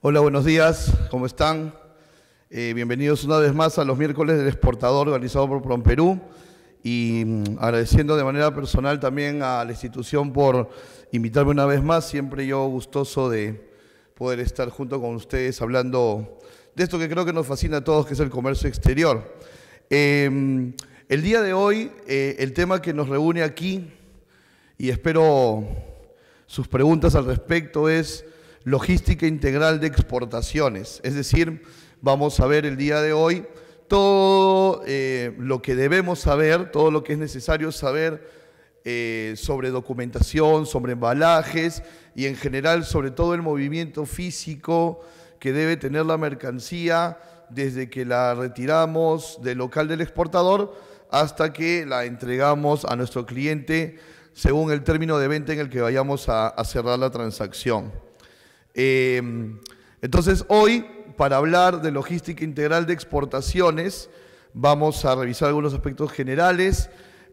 Hola, buenos días, ¿cómo están? Eh, bienvenidos una vez más a los miércoles del exportador organizado por Prom Perú y mm, agradeciendo de manera personal también a la institución por invitarme una vez más, siempre yo gustoso de poder estar junto con ustedes hablando de esto que creo que nos fascina a todos, que es el comercio exterior. Em, el día de hoy, eh, el tema que nos reúne aquí, y espero sus preguntas al respecto, es logística integral de exportaciones. Es decir, vamos a ver el día de hoy todo eh, lo que debemos saber, todo lo que es necesario saber eh, sobre documentación, sobre embalajes y en general sobre todo el movimiento físico que debe tener la mercancía desde que la retiramos del local del exportador hasta que la entregamos a nuestro cliente según el término de venta en el que vayamos a cerrar la transacción. Eh, entonces, hoy, para hablar de logística integral de exportaciones, vamos a revisar algunos aspectos generales,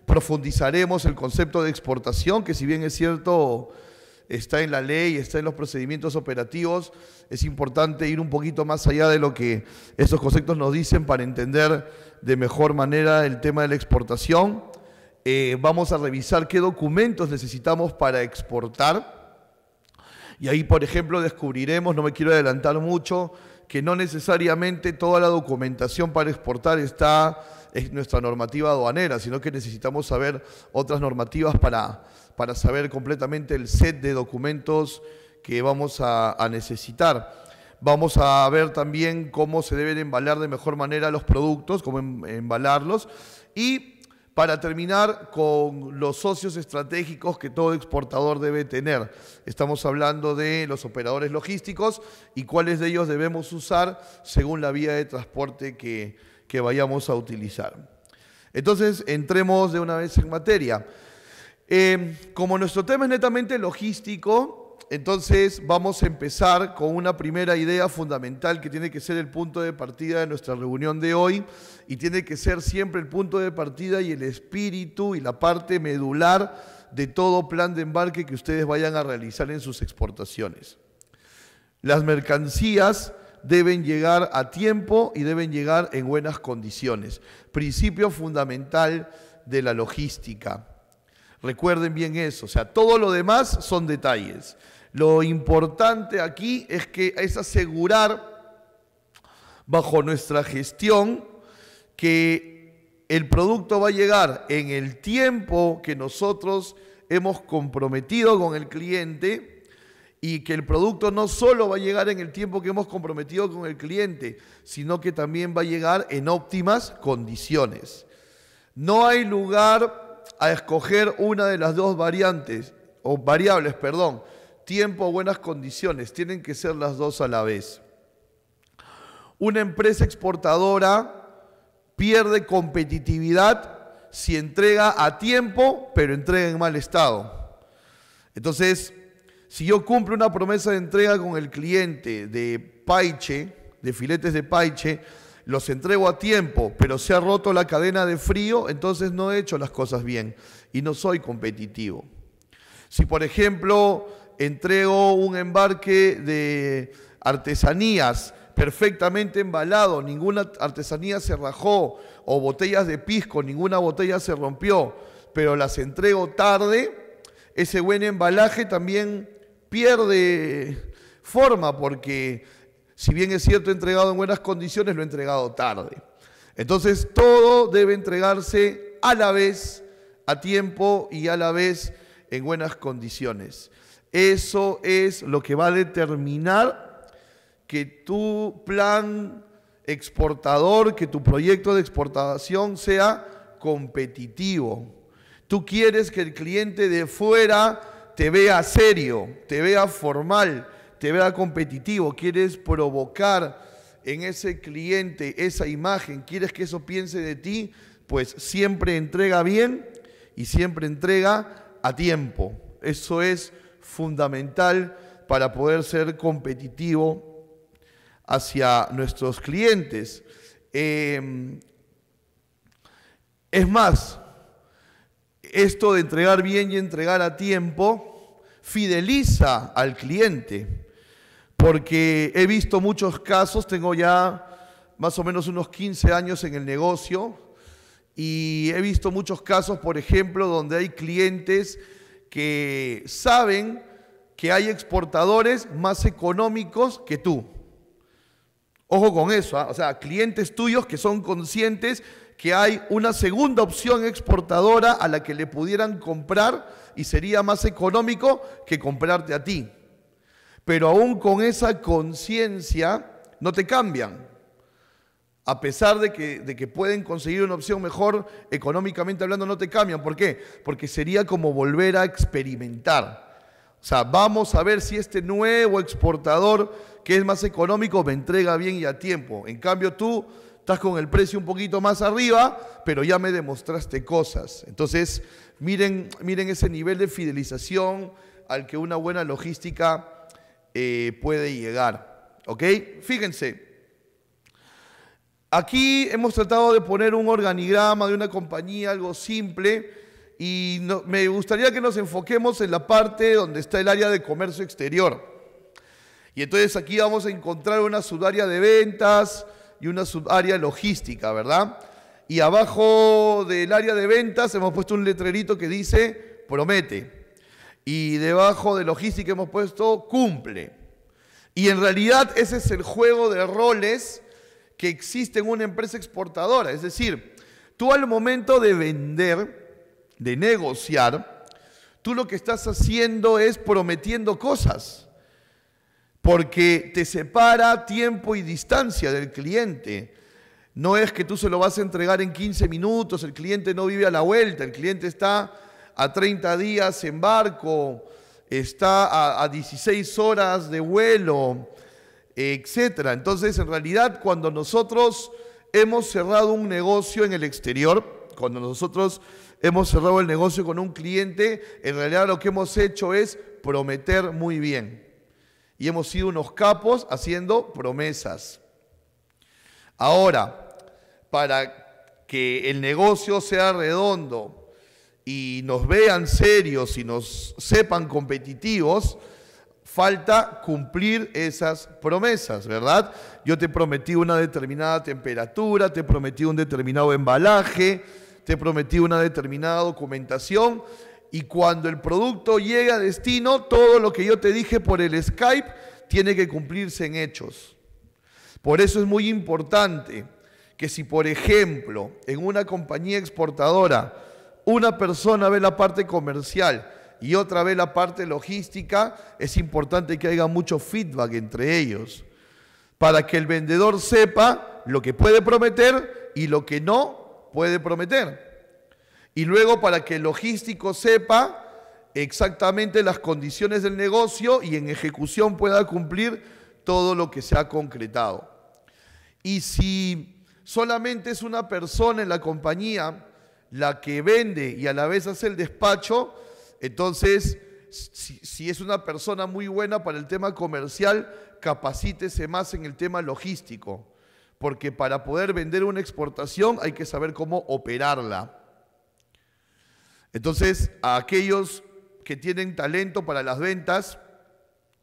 profundizaremos el concepto de exportación, que si bien es cierto, está en la ley, está en los procedimientos operativos, es importante ir un poquito más allá de lo que esos conceptos nos dicen para entender de mejor manera el tema de la exportación. Eh, vamos a revisar qué documentos necesitamos para exportar y ahí, por ejemplo, descubriremos, no me quiero adelantar mucho, que no necesariamente toda la documentación para exportar está en nuestra normativa aduanera, sino que necesitamos saber otras normativas para, para saber completamente el set de documentos que vamos a, necesitar. Vamos a ver también cómo se deben embalar de mejor manera los productos, cómo em, embalarlos y para terminar con los socios estratégicos que todo exportador debe tener. Estamos hablando de los operadores logísticos y cuáles de ellos debemos usar según la vía de transporte que, vayamos a utilizar. Entonces, entremos de una vez en materia. Eh, como nuestro tema es netamente logístico, entonces vamos a empezar con una primera idea fundamental que tiene que ser el punto de partida de nuestra reunión de hoy y tiene que ser siempre el punto de partida y el espíritu y la parte medular de todo plan de embarque que ustedes vayan a realizar en sus exportaciones. Las mercancías deben llegar a tiempo y deben llegar en buenas condiciones. Principio fundamental de la logística. Recuerden bien eso, o sea, todo lo demás son detalles. Lo importante aquí es que es asegurar bajo nuestra gestión que el producto va a llegar en el tiempo que nosotros hemos comprometido con el cliente y que el producto no solo va a llegar en el tiempo que hemos comprometido con el cliente, sino que también va a llegar en óptimas condiciones. No hay lugar a escoger una de las dos variantes o variables, perdón, tiempo, buenas condiciones. Tienen que ser las dos a la vez. Una empresa exportadora pierde competitividad si entrega a tiempo, pero entrega en mal estado. Entonces, si yo cumplo una promesa de entrega con el cliente de paiche, de filetes de paiche, los entrego a tiempo, pero se ha roto la cadena de frío, entonces no he hecho las cosas bien y no soy competitivo. Si, por ejemplo, entrego un embarque de artesanías perfectamente embalado, ninguna artesanía se rajó, o botellas de pisco, ninguna botella se rompió, pero las entrego tarde, ese buen embalaje también pierde forma porque si bien es cierto entregado en buenas condiciones, lo he entregado tarde. Entonces todo debe entregarse a la vez, a tiempo y a la vez en buenas condiciones. Eso es lo que va a determinar que tu plan exportador, que tu proyecto de exportación sea competitivo. Tú quieres que el cliente de fuera te vea serio, te vea formal, te vea competitivo. Quieres provocar en ese cliente esa imagen, quieres que eso piense de ti, pues siempre entrega bien y siempre entrega a tiempo. Eso es fundamental para poder ser competitivo hacia nuestros clientes. Em, es más, esto de entregar bien y entregar a tiempo fideliza al cliente, porque he visto muchos casos, tengo ya más o menos unos 15 años en el negocio y he visto muchos casos, por ejemplo, donde hay clientes que saben que hay exportadores más económicos que tú. Ojo con eso, ¿ah? o sea, clientes tuyos que son conscientes que hay una segunda opción exportadora a la que le pudieran comprar y sería más económico que comprarte a ti. Pero aún con esa conciencia no te cambian. A pesar de que, pueden conseguir una opción mejor, económicamente hablando no te cambian. ¿Por qué? Porque sería como volver a experimentar. O sea, vamos a ver si este nuevo exportador que es más económico me entrega bien y a tiempo. En cambio tú estás con el precio un poquito más arriba, pero ya me demostraste cosas. Entonces, miren, miren ese nivel de fidelización al que una buena logística eh, puede llegar. ¿Ok? Fíjense, Aquí hemos tratado de poner un organigrama de una compañía, algo simple, y me gustaría que nos enfoquemos en la parte donde está el área de comercio exterior. Y entonces aquí vamos a encontrar una subárea de ventas y una subárea logística, ¿verdad? Y abajo del área de ventas hemos puesto un letrerito que dice promete. Y debajo de logística hemos puesto cumple. Y en realidad ese es el juego de roles que existe en una empresa exportadora. Es decir, tú al momento de vender, de negociar, tú lo que estás haciendo es prometiendo cosas, porque te separa tiempo y distancia del cliente. No es que tú se lo vas a entregar en 15 minutos, el cliente no vive a la vuelta, el cliente está a 30 días en barco, está a, 16 horas de vuelo, etcétera. Entonces, en realidad, cuando nosotros hemos cerrado un negocio en el exterior, cuando nosotros hemos cerrado el negocio con un cliente, en realidad lo que hemos hecho es prometer muy bien. Y hemos sido unos capos haciendo promesas. Ahora, para que el negocio sea redondo y nos vean serios y nos sepan competitivos, falta cumplir esas promesas, ¿verdad? Yo te prometí una determinada temperatura, te prometí un determinado embalaje, te prometí una determinada documentación y cuando el producto llega a destino, todo lo que yo te dije por el Skype tiene que cumplirse en hechos. Por eso es muy importante que si, por ejemplo, en una compañía exportadora, una persona ve la parte comercial, y otra vez la parte logística, es importante que haya mucho feedback entre ellos para que el vendedor sepa lo que puede prometer y lo que no puede prometer. Y luego para que el logístico sepa exactamente las condiciones del negocio y en ejecución pueda cumplir todo lo que se ha concretado. Y si solamente es una persona en la compañía la que vende y a la vez hace el despacho, entonces, si, es una persona muy buena para el tema comercial, capacítese más en el tema logístico, porque para poder vender una exportación hay que saber cómo operarla. Entonces, a aquellos que tienen talento para las ventas,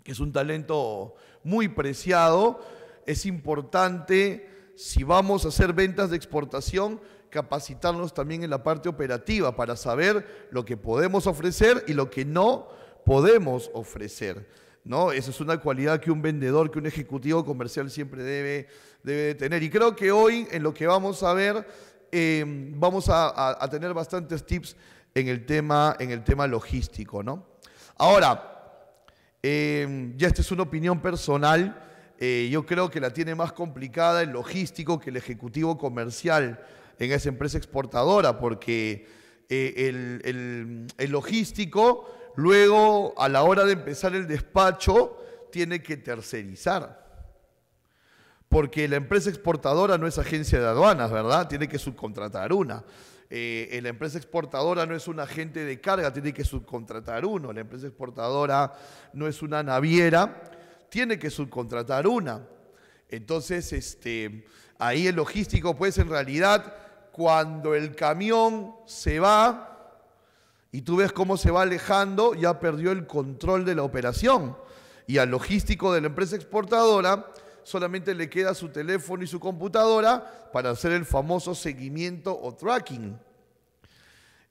que es un talento muy preciado, es importante, si vamos a hacer ventas de exportación, capacitarnos también en la parte operativa para saber lo que podemos ofrecer y lo que no podemos ofrecer. ¿no? Esa es una cualidad que un vendedor, que un ejecutivo comercial siempre debe, debe tener. Y creo que hoy en lo que vamos a ver, em, vamos a, tener bastantes tips en el tema, en el tema logístico. ¿no? Ahora, em, ya esta es una opinión personal. Eh, yo creo que la tiene más complicada el logístico que el ejecutivo comercial en esa empresa exportadora, porque eh, el, logístico luego a la hora de empezar el despacho tiene que tercerizar. Porque la empresa exportadora no es agencia de aduanas, ¿verdad? Tiene que subcontratar una. Eh, la empresa exportadora no es un agente de carga, tiene que subcontratar uno. La empresa exportadora no es una naviera, tiene que subcontratar una. Entonces, este, ahí el logístico, pues en realidad, cuando el camión se va y tú ves cómo se va alejando, ya perdió el control de la operación. Y al logístico de la empresa exportadora solamente le queda su teléfono y su computadora para hacer el famoso seguimiento o tracking.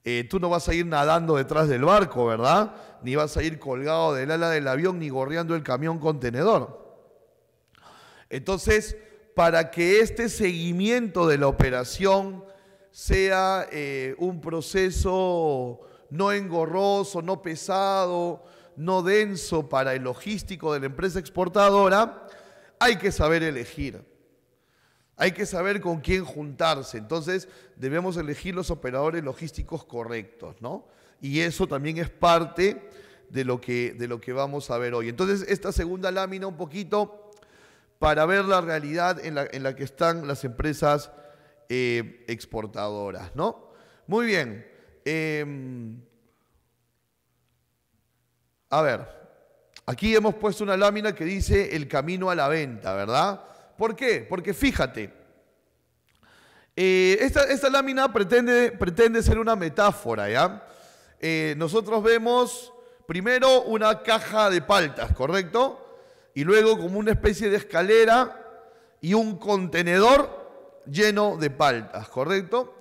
Eh, tú no vas a ir nadando detrás del barco, ¿verdad? Ni vas a ir colgado del ala del avión ni gorreando el camión contenedor. Entonces, para que este seguimiento de la operación sea eh, un proceso no engorroso, no pesado, no denso para el logístico de la empresa exportadora, hay que saber elegir. Hay que saber con quién juntarse. Entonces, debemos elegir los operadores logísticos correctos, ¿no? Y eso también es parte de lo que, de lo que vamos a ver hoy. Entonces, esta segunda lámina un poquito para ver la realidad en la, que están las empresas eh, exportadoras, ¿no? Muy bien. Em, a ver, aquí hemos puesto una lámina que dice el camino a la venta, ¿verdad? ¿Por qué? Porque fíjate, eh, esta, lámina pretende, pretende, ser una metáfora, ¿ya? Eh, nosotros vemos primero una caja de paltas, ¿correcto? y luego como una especie de escalera y un contenedor lleno de paltas, ¿correcto?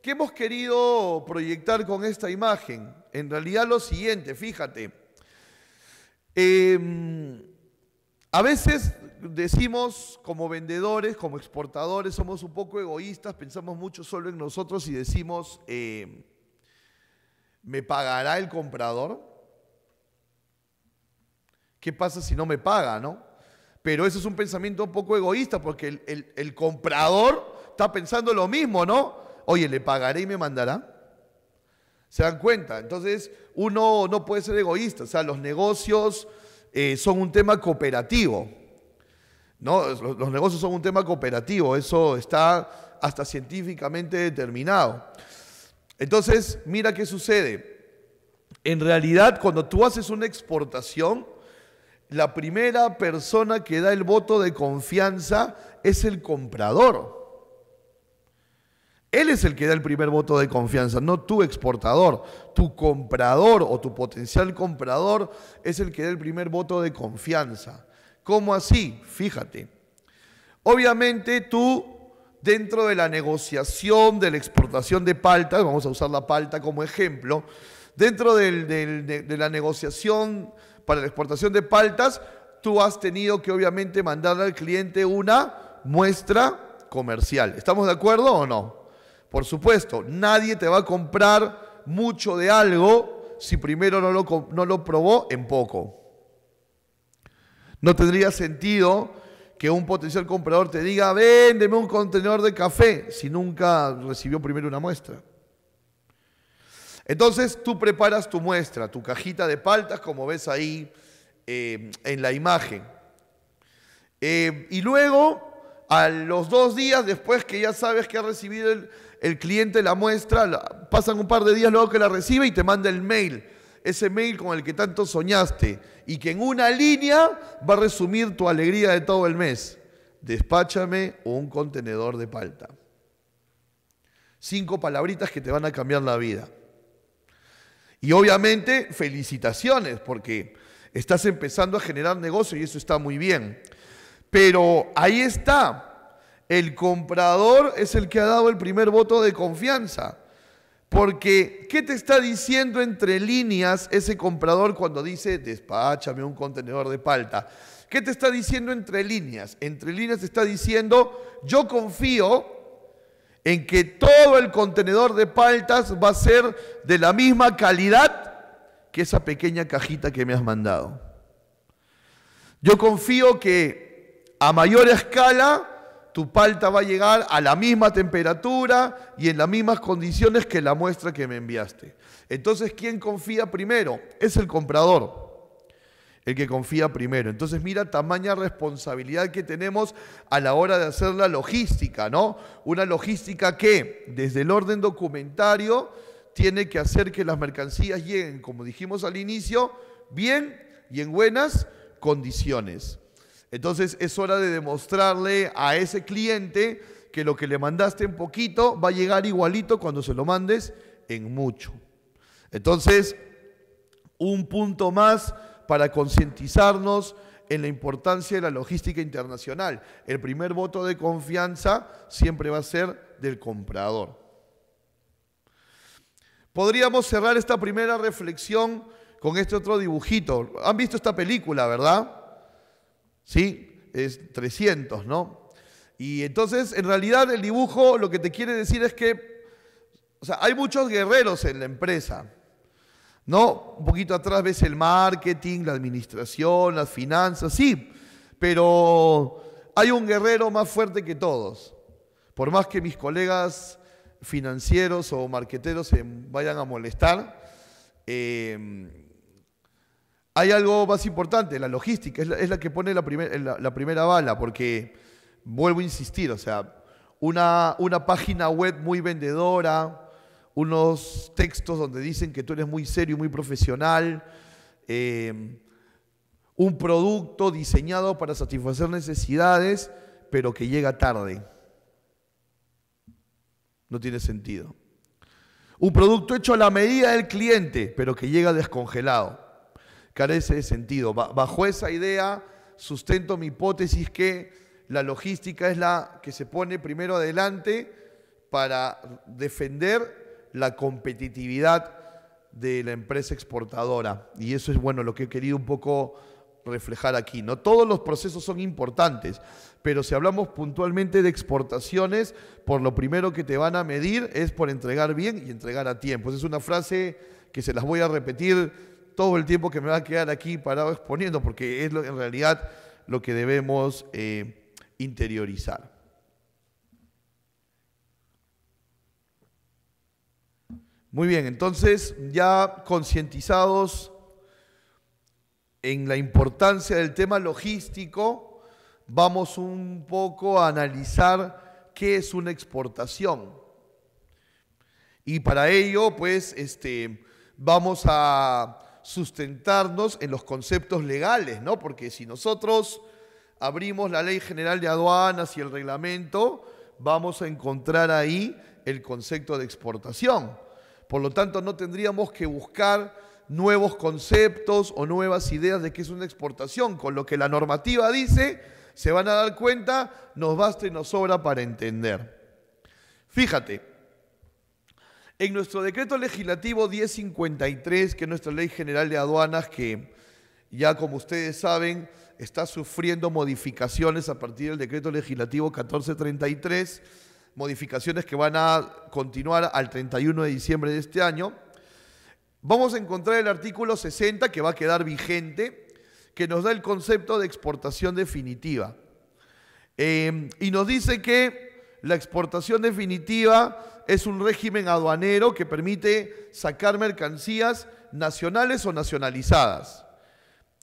¿Qué hemos querido proyectar con esta imagen? En realidad lo siguiente, fíjate. Em, a veces decimos como vendedores, como exportadores, somos un poco egoístas, pensamos mucho solo en nosotros y decimos, eh, ¿me pagará el comprador? ¿Qué pasa si no me paga, no? Pero eso es un pensamiento un poco egoísta porque el, comprador está pensando lo mismo, ¿no? Oye, le pagaré y me mandará. ¿Se dan cuenta? Entonces, uno no puede ser egoísta. O sea, los negocios eh, son un tema cooperativo. ¿no? los, negocios son un tema cooperativo. Eso está hasta científicamente determinado. Entonces, mira qué sucede. En realidad, cuando tú haces una exportación, la primera persona que da el voto de confianza es el comprador. Él es el que da el primer voto de confianza, no tu exportador. Tu comprador o tu potencial comprador es el que da el primer voto de confianza. ¿Cómo así? Fíjate. Obviamente tú, dentro de la negociación de la exportación de palta, vamos a usar la palta como ejemplo, dentro de la negociación para la exportación de paltas, tú has tenido que obviamente mandar al cliente una muestra comercial. ¿Estamos de acuerdo o no? Por supuesto, nadie te va a comprar mucho de algo si primero no lo, no lo probó en poco. No tendría sentido que un potencial comprador te diga, véndeme un contenedor de café, si nunca recibió primero una muestra. Entonces tú preparas tu muestra, tu cajita de paltas, como ves ahí eh, en la imagen. Eh, y luego, a los dos días después que ya sabes que ha recibido el, cliente la muestra, pasan un par de días luego que la recibe y te manda el mail. Ese mail con el que tanto soñaste y que en una línea va a resumir tu alegría de todo el mes. Despáchame un contenedor de palta. Cinco palabritas que te van a cambiar la vida. Y obviamente, felicitaciones, porque estás empezando a generar negocio y eso está muy bien. Pero ahí está, el comprador es el que ha dado el primer voto de confianza. Porque, ¿qué te está diciendo entre líneas ese comprador cuando dice, despáchame un contenedor de palta? ¿Qué te está diciendo entre líneas? Entre líneas te está diciendo, yo confío en que todo el contenedor de paltas va a ser de la misma calidad que esa pequeña cajita que me has mandado. Yo confío que a mayor escala tu palta va a llegar a la misma temperatura y en las mismas condiciones que la muestra que me enviaste. Entonces, ¿quién confía primero? Es el comprador el que confía primero. Entonces mira tamaña responsabilidad que tenemos a la hora de hacer la logística, ¿no? Una logística que desde el orden documentario tiene que hacer que las mercancías lleguen, como dijimos al inicio, bien y en buenas condiciones. Entonces es hora de demostrarle a ese cliente que lo que le mandaste en poquito va a llegar igualito cuando se lo mandes en mucho. Entonces, un punto más para concientizarnos en la importancia de la logística internacional. El primer voto de confianza siempre va a ser del comprador. Podríamos cerrar esta primera reflexión con este otro dibujito. Han visto esta película, ¿verdad? Sí, es 300, ¿no? Y entonces, en realidad, el dibujo lo que te quiere decir es que, hay muchos guerreros en la empresa. ¿no? Un poquito atrás ves el marketing, la administración, las finanzas, sí, pero hay un guerrero más fuerte que todos. Por más que mis colegas financieros o marqueteros se vayan a molestar, em, hay algo más importante, la logística, es la, que pone la, primera bala, porque vuelvo a insistir, o sea, una página web muy vendedora, unos textos donde dicen que tú eres muy serio, muy profesional, eh, un producto diseñado para satisfacer necesidades, pero que llega tarde. No tiene sentido. Un producto hecho a la medida del cliente, pero que llega descongelado. Carece de sentido. Bajo esa idea sustento mi hipótesis que la logística es la que se pone primero adelante para defender la competitividad de la empresa exportadora. Y eso es bueno lo que he querido un poco reflejar aquí. No todos los procesos son importantes, pero si hablamos puntualmente de exportaciones, por lo primero que te van a medir es por entregar bien y entregar a tiempo. es una frase que se las voy a repetir todo el tiempo que me va a quedar aquí parado exponiendo, porque es lo, en realidad lo que debemos eh, interiorizar. Muy bien, entonces ya concientizados en la importancia del tema logístico, vamos un poco a analizar qué es una exportación. Y para ello, pues, este, vamos a sustentarnos en los conceptos legales, ¿no? Porque si nosotros abrimos la Ley General de Aduanas y el reglamento, vamos a encontrar ahí el concepto de exportación. Por lo tanto, no tendríamos que buscar nuevos conceptos o nuevas ideas de qué es una exportación. Con lo que la normativa dice, se van a dar cuenta, nos basta y nos sobra para entender. Fíjate, en nuestro decreto legislativo 1053, que es nuestra ley general de aduanas, que ya como ustedes saben, está sufriendo modificaciones a partir del decreto legislativo 1433, modificaciones que van a continuar al 31 de diciembre de este año. Vamos a encontrar el artículo 60 que va a quedar vigente, que nos da el concepto de exportación definitiva. Em, y nos dice que la exportación definitiva es un régimen aduanero que permite sacar mercancías nacionales o nacionalizadas,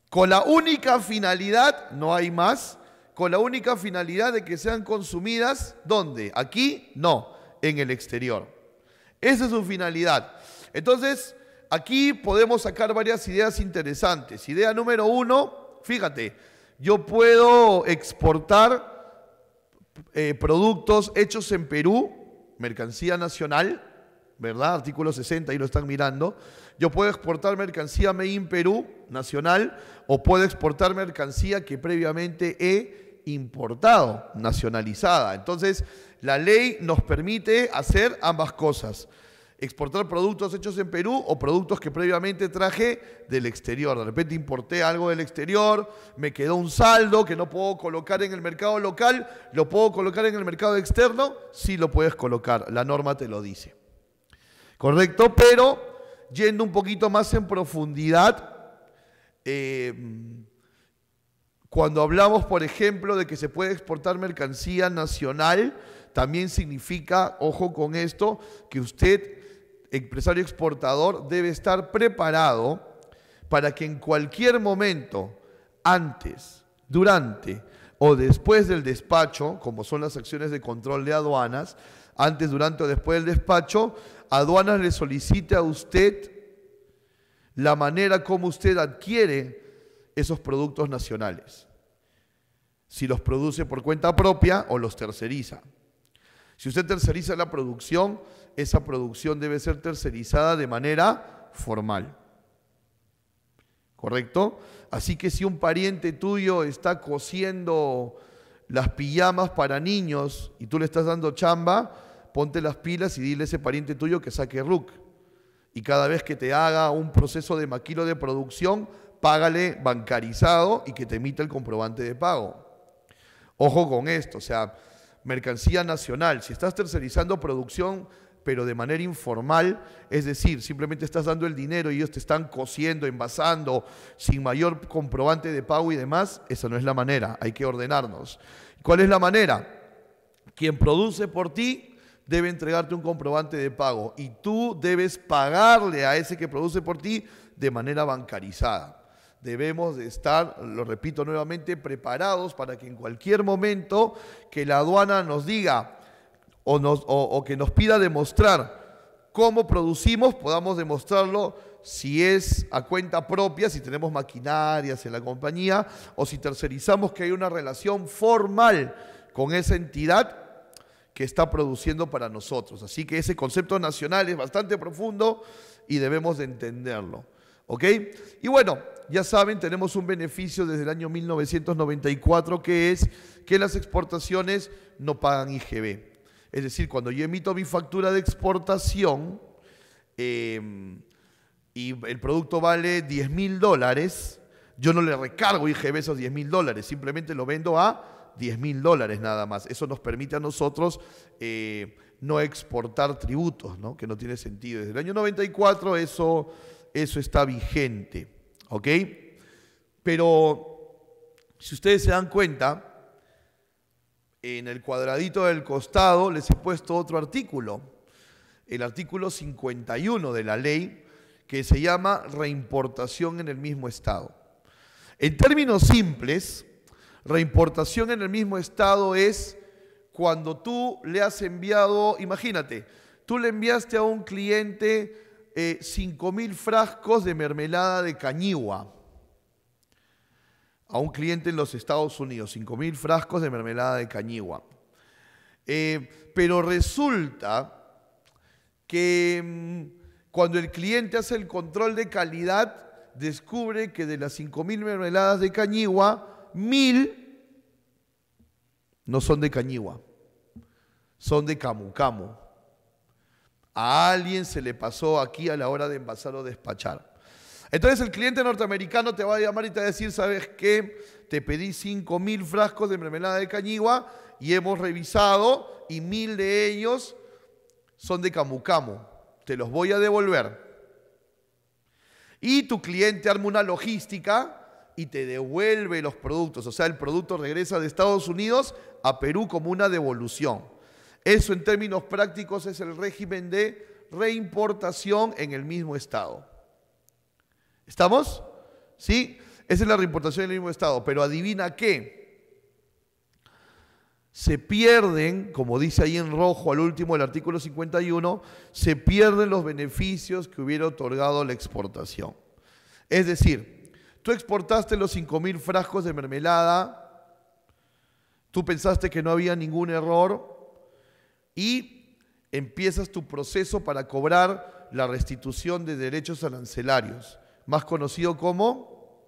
con la única finalidad, no hay más, con la única finalidad de que sean consumidas, ¿dónde? Aquí, no, en el exterior. Esa es su finalidad. Entonces, aquí podemos sacar varias ideas interesantes. Idea número uno, fíjate, yo puedo exportar eh, productos hechos en Perú, mercancía nacional, ¿verdad? Artículo 60, ahí lo están mirando. Yo puedo exportar mercancía Made in Perú, nacional, o puedo exportar mercancía que previamente he importado, nacionalizada. Entonces, la ley nos permite hacer ambas cosas. Exportar productos hechos en Perú o productos que previamente traje del exterior. De repente importé algo del exterior, me quedó un saldo que no puedo colocar en el mercado local, lo puedo colocar en el mercado externo, sí lo puedes colocar, la norma te lo dice. ¿Correcto? Pero yendo un poquito más en profundidad, eh, cuando hablamos, por ejemplo, de que se puede exportar mercancía nacional, también significa, ojo con esto, que usted, empresario exportador, debe estar preparado para que en cualquier momento, antes, durante o después del despacho, como son las acciones de control de aduanas, antes, durante o después del despacho, aduanas le solicite a usted la manera como usted adquiere esos productos nacionales. Si los produce por cuenta propia o los terceriza. Si usted terceriza la producción, esa producción debe ser tercerizada de manera formal. ¿Correcto? Así que si un pariente tuyo está cosiendo las pijamas para niños y tú le estás dando chamba, ponte las pilas y dile a ese pariente tuyo que saque RUC. Y cada vez que te haga un proceso de maquilo de producción, págale bancarizado y que te emita el comprobante de pago. Ojo con esto, o sea, mercancía nacional, si estás tercerizando producción, pero de manera informal, es decir, simplemente estás dando el dinero y ellos te están cosiendo, envasando, sin mayor comprobante de pago y demás, esa no es la manera, hay que ordenarnos. ¿Cuál es la manera? Quien produce por ti debe entregarte un comprobante de pago y tú debes pagarle a ese que produce por ti de manera bancarizada debemos estar, lo repito nuevamente, preparados para que en cualquier momento que la aduana nos diga o, o que nos pida demostrar cómo producimos, podamos demostrarlo si es a cuenta propia, si tenemos maquinarias en la compañía o si tercerizamos que hay una relación formal con esa entidad que está produciendo para nosotros. Así que ese concepto nacional es bastante profundo y debemos de entenderlo. ¿Ok? Y bueno, ya saben, tenemos un beneficio desde el año 1994 que es que las exportaciones no pagan IGB. Es decir, cuando yo emito mi factura de exportación em, y el producto vale 10 mil dólares, yo no le recargo IGB esos 10 mil dólares, simplemente lo vendo a 10 mil dólares nada más. Eso nos permite a nosotros eh, no exportar tributos, ¿no? que no tiene sentido. Desde el año 94 eso eso está vigente. ¿Ok? Pero si ustedes se dan cuenta, en el cuadradito del costado les he puesto otro artículo, el artículo 51 de la ley, que se llama reimportación en el mismo estado. En términos simples, reimportación en el mismo estado es cuando tú le has enviado, imagínate, tú le enviaste a un cliente 5.000 eh, frascos de mermelada de cañigua a un cliente en los Estados Unidos, 5.000 frascos de mermelada de cañigua. Eh, pero resulta que mm, cuando el cliente hace el control de calidad, descubre que de las 5.000 mermeladas de cañigua, 1.000 no son de cañigua, son de camu camu. A alguien se le pasó aquí a la hora de envasar o despachar. Entonces el cliente norteamericano te va a llamar y te va a decir, ¿sabes qué? Te pedí 5.000 frascos de mermelada de cañigua y hemos revisado y mil de ellos son de camucamo. Te los voy a devolver. Y tu cliente arma una logística y te devuelve los productos. O sea, el producto regresa de Estados Unidos a Perú como una devolución. Eso en términos prácticos es el régimen de reimportación en el mismo estado. ¿Estamos? ¿Sí? Esa es la reimportación en el mismo estado. Pero adivina qué. Se pierden, como dice ahí en rojo al último del artículo 51, se pierden los beneficios que hubiera otorgado la exportación. Es decir, tú exportaste los 5.000 frascos de mermelada, tú pensaste que no había ningún error, y empiezas tu proceso para cobrar la restitución de derechos arancelarios, más conocido como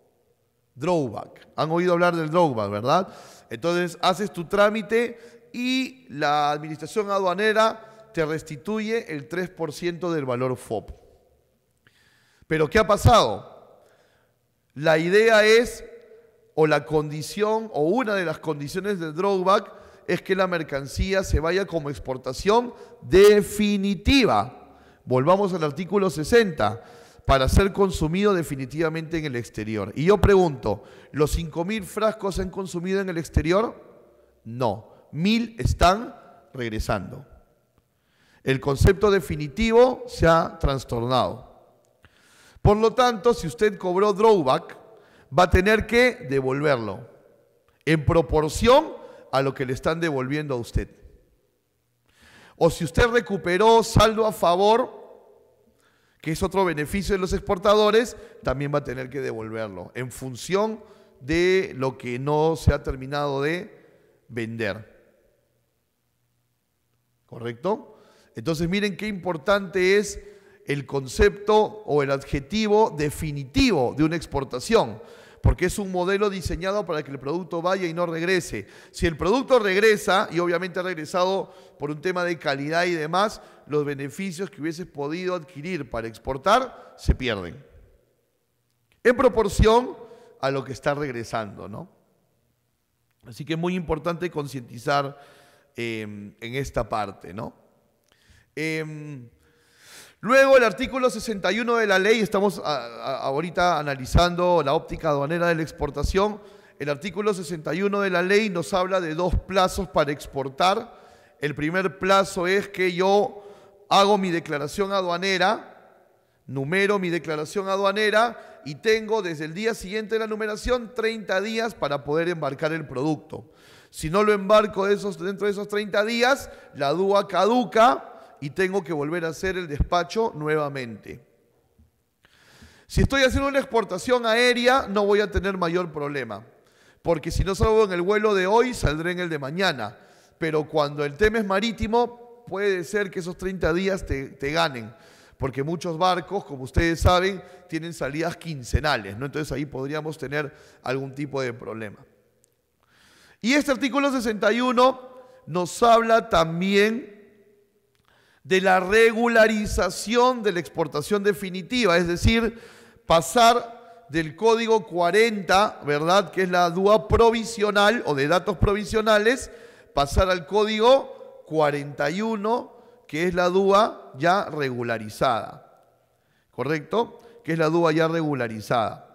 drawback. Han oído hablar del drawback, ¿verdad? Entonces haces tu trámite y la administración aduanera te restituye el 3% del valor FOB. Pero ¿qué ha pasado? La idea es, o la condición, o una de las condiciones del drawback, es que la mercancía se vaya como exportación definitiva. Volvamos al artículo 60 para ser consumido definitivamente en el exterior. Y yo pregunto, ¿los 5.000 frascos se han consumido en el exterior? No, 1.000 están regresando. El concepto definitivo se ha trastornado. Por lo tanto, si usted cobró drawback, va a tener que devolverlo en proporción a lo que le están devolviendo a usted. O si usted recuperó saldo a favor, que es otro beneficio de los exportadores, también va a tener que devolverlo en función de lo que no se ha terminado de vender. ¿Correcto? Entonces miren qué importante es el concepto o el adjetivo definitivo de una exportación porque es un modelo diseñado para que el producto vaya y no regrese. Si el producto regresa, y obviamente ha regresado por un tema de calidad y demás, los beneficios que hubieses podido adquirir para exportar se pierden. En proporción a lo que está regresando, ¿no? Así que es muy importante concientizar eh, en esta parte, ¿no? Em, Luego el artículo 61 de la ley, estamos ahorita analizando la óptica aduanera de la exportación, el artículo 61 de la ley nos habla de dos plazos para exportar. El primer plazo es que yo hago mi declaración aduanera, numero mi declaración aduanera y tengo desde el día siguiente de la numeración 30 días para poder embarcar el producto. Si no lo embarco dentro de esos 30 días, la DUA caduca y tengo que volver a hacer el despacho nuevamente. Si estoy haciendo una exportación aérea, no voy a tener mayor problema, porque si no salgo en el vuelo de hoy, saldré en el de mañana. Pero cuando el tema es marítimo, puede ser que esos 30 días te, ganen, porque muchos barcos, como ustedes saben, tienen salidas quincenales, ¿no? Entonces ahí podríamos tener algún tipo de problema. Y este artículo 61 nos habla también de la regularización de la exportación definitiva, es decir, pasar del código 40, ¿verdad? Que es la DUA provisional o de datos provisionales, pasar al código 41, que es la DUA ya regularizada. ¿Correcto? Que es la DUA ya regularizada.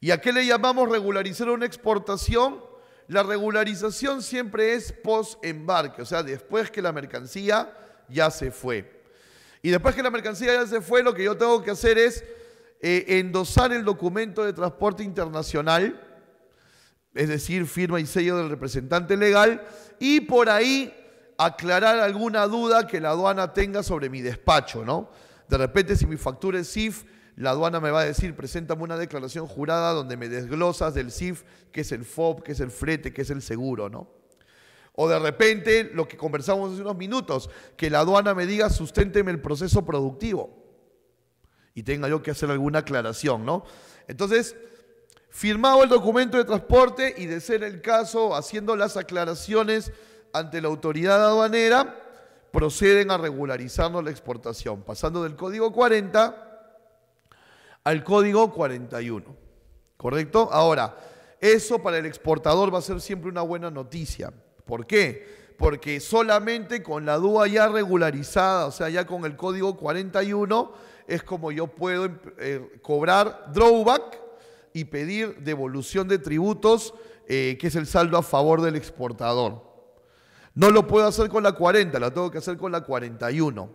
¿Y a qué le llamamos regularizar una exportación? La regularización siempre es post-embarque, o sea, después que la mercancía ya se fue. Y después que la mercancía ya se fue, lo que yo tengo que hacer es eh, endosar el documento de transporte internacional, es decir, firma y sello del representante legal, y por ahí aclarar alguna duda que la aduana tenga sobre mi despacho, ¿no? De repente, si mi factura es CIF, la aduana me va a decir, preséntame una declaración jurada donde me desglosas del CIF, que es el FOB, que es el frete, e, que es el seguro, ¿no? O de repente, lo que conversamos hace unos minutos, que la aduana me diga, susténteme el proceso productivo. Y tenga yo que hacer alguna aclaración, ¿no? Entonces, firmado el documento de transporte y de ser el caso, haciendo las aclaraciones ante la autoridad aduanera, proceden a regularizarnos la exportación, pasando del código 40 al código 41. ¿Correcto? Ahora, eso para el exportador va a ser siempre una buena noticia ¿Por qué? Porque solamente con la duda ya regularizada, o sea, ya con el código 41, es como yo puedo em, eh, cobrar drawback y pedir devolución de tributos, eh, que es el saldo a favor del exportador. No lo puedo hacer con la 40, la tengo que hacer con la 41.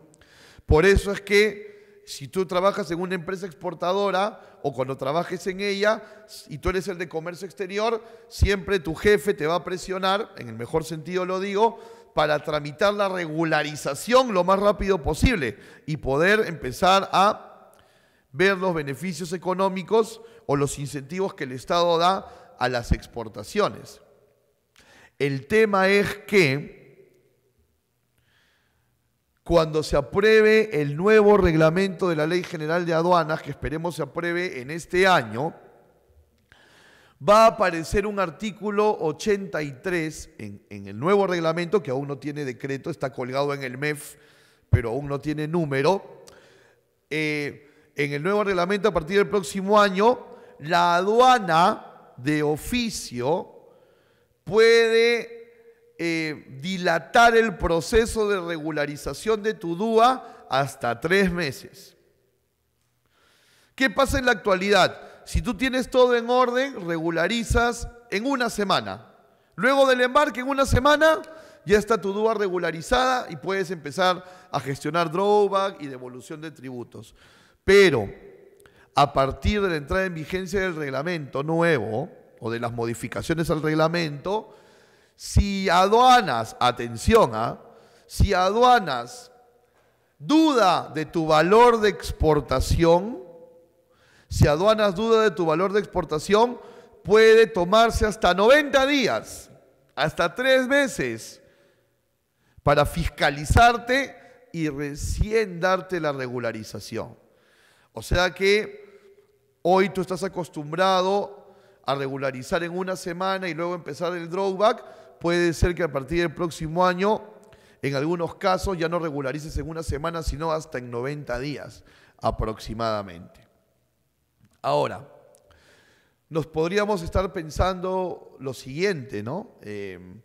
Por eso es que si tú trabajas en una empresa exportadora o cuando trabajes en ella y tú eres el de comercio exterior, siempre tu jefe te va a presionar, en el mejor sentido lo digo, para tramitar la regularización lo más rápido posible y poder empezar a ver los beneficios económicos o los incentivos que el Estado da a las exportaciones. El tema es que cuando se apruebe el nuevo reglamento de la Ley General de Aduanas, que esperemos se apruebe en este año, va a aparecer un artículo 83 en, el nuevo reglamento, que aún no tiene decreto, está colgado en el MEF, pero aún no tiene número. Eh, en el nuevo reglamento, a partir del próximo año, la aduana de oficio puede eh, dilatar el proceso de regularización de tu DUA hasta tres meses. ¿Qué pasa en la actualidad? Si tú tienes todo en orden, regularizas en una semana. Luego del embarque, en una semana, ya está tu DUA regularizada y puedes empezar a gestionar drawback y devolución de tributos. Pero a partir de la entrada en vigencia del reglamento nuevo o de las modificaciones al reglamento, si aduanas, atención, ¿ah? si aduanas duda de tu valor de exportación, si aduanas duda de tu valor de exportación, puede tomarse hasta 90 días, hasta tres meses, para fiscalizarte y recién darte la regularización. O sea que hoy tú estás acostumbrado a regularizar en una semana y luego empezar el drawback, puede ser que a partir del próximo año, en algunos casos, ya no regularices en una semana, sino hasta en 90 días aproximadamente. Ahora, nos podríamos estar pensando lo siguiente, ¿no? Em,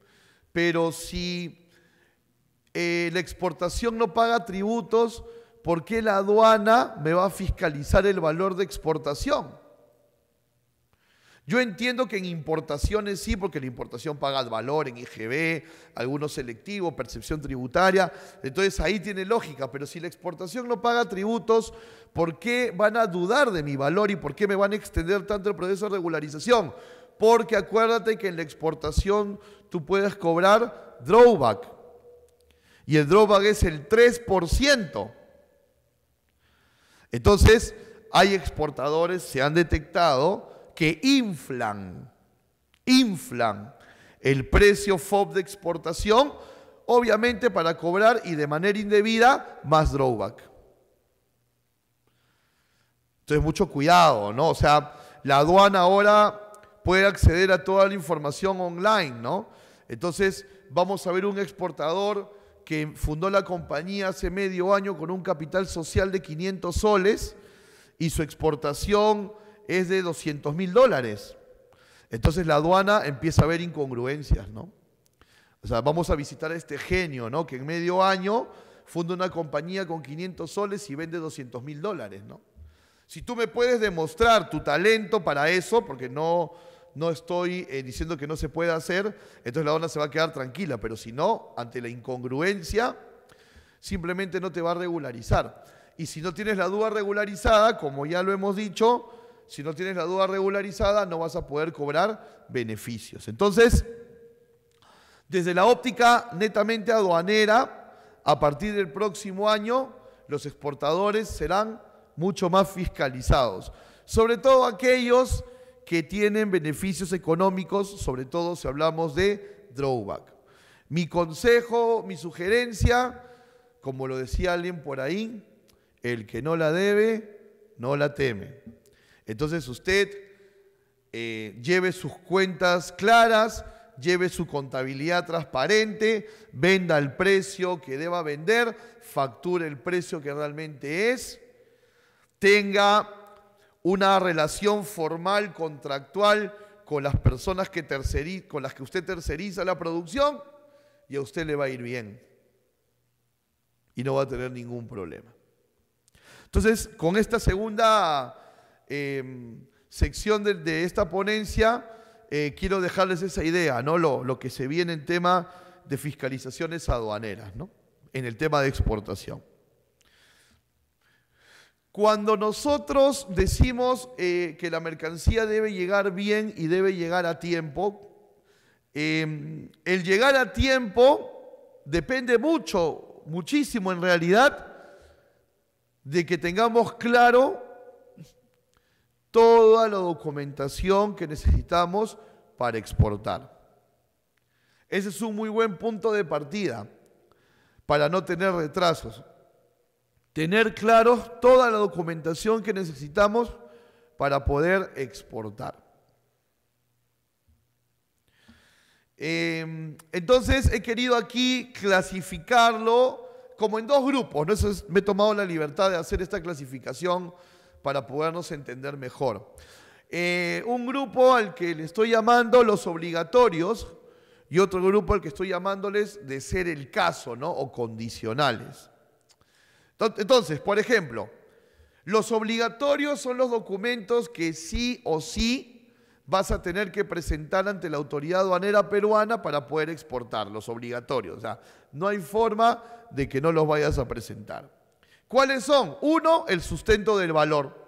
pero si eh, la exportación no paga tributos, ¿por qué la aduana me va a fiscalizar el valor de exportación? Yo entiendo que en importaciones sí, porque la importación paga valor en IGB, algunos selectivos, percepción tributaria, entonces ahí tiene lógica, pero si la exportación no paga tributos, ¿por qué van a dudar de mi valor y por qué me van a extender tanto el proceso de regularización? Porque acuérdate que en la exportación tú puedes cobrar drawback y el drawback es el 3%. Entonces, hay exportadores, se han detectado, que inflan, inflan el precio FOB de exportación, obviamente para cobrar y de manera indebida más drawback. Entonces, mucho cuidado, ¿no? O sea, la aduana ahora puede acceder a toda la información online, ¿no? Entonces, vamos a ver un exportador que fundó la compañía hace medio año con un capital social de 500 soles y su exportación es de 200 mil dólares. Entonces la aduana empieza a ver incongruencias, ¿no? O sea, vamos a visitar a este genio, ¿no? Que en medio año funda una compañía con 500 soles y vende 200 mil dólares, ¿no? Si tú me puedes demostrar tu talento para eso, porque no, no estoy eh, diciendo que no se pueda hacer, entonces la aduana se va a quedar tranquila, pero si no, ante la incongruencia, simplemente no te va a regularizar. Y si no tienes la duda regularizada, como ya lo hemos dicho, si no tienes la duda regularizada, no vas a poder cobrar beneficios. Entonces, desde la óptica netamente aduanera, a partir del próximo año, los exportadores serán mucho más fiscalizados, sobre todo aquellos que tienen beneficios económicos, sobre todo si hablamos de drawback. Mi consejo, mi sugerencia, como lo decía alguien por ahí, el que no la debe, no la teme. Entonces usted eh, lleve sus cuentas claras, lleve su contabilidad transparente, venda el precio que deba vender, facture el precio que realmente es, tenga una relación formal, contractual con las personas que con las que usted terceriza la producción y a usted le va a ir bien. Y no va a tener ningún problema. Entonces, con esta segunda Em, sección de, esta ponencia, eh, quiero dejarles esa idea, ¿no? Lo, que se viene en tema de fiscalizaciones aduaneras, ¿no? En el tema de exportación. Cuando nosotros decimos eh, que la mercancía debe llegar bien y debe llegar a tiempo, em, el llegar a tiempo depende mucho, muchísimo en realidad, de que tengamos claro toda la documentación que necesitamos para exportar. Ese es un muy buen punto de partida para no tener retrasos. Tener claro toda la documentación que necesitamos para poder exportar. Em, entonces he querido aquí clasificarlo como en dos grupos. me he tomado la libertad de hacer esta clasificación para podernos entender mejor. Eh, un grupo al que le estoy llamando los obligatorios y otro grupo al que estoy llamándoles de ser el caso, ¿no? O condicionales. Entonces, por ejemplo, los obligatorios son los documentos que sí o sí vas a tener que presentar ante la autoridad aduanera peruana para poder exportar, los obligatorios. O sea, no hay forma de que no los vayas a presentar. ¿Cuáles son? Uno, el sustento del valor.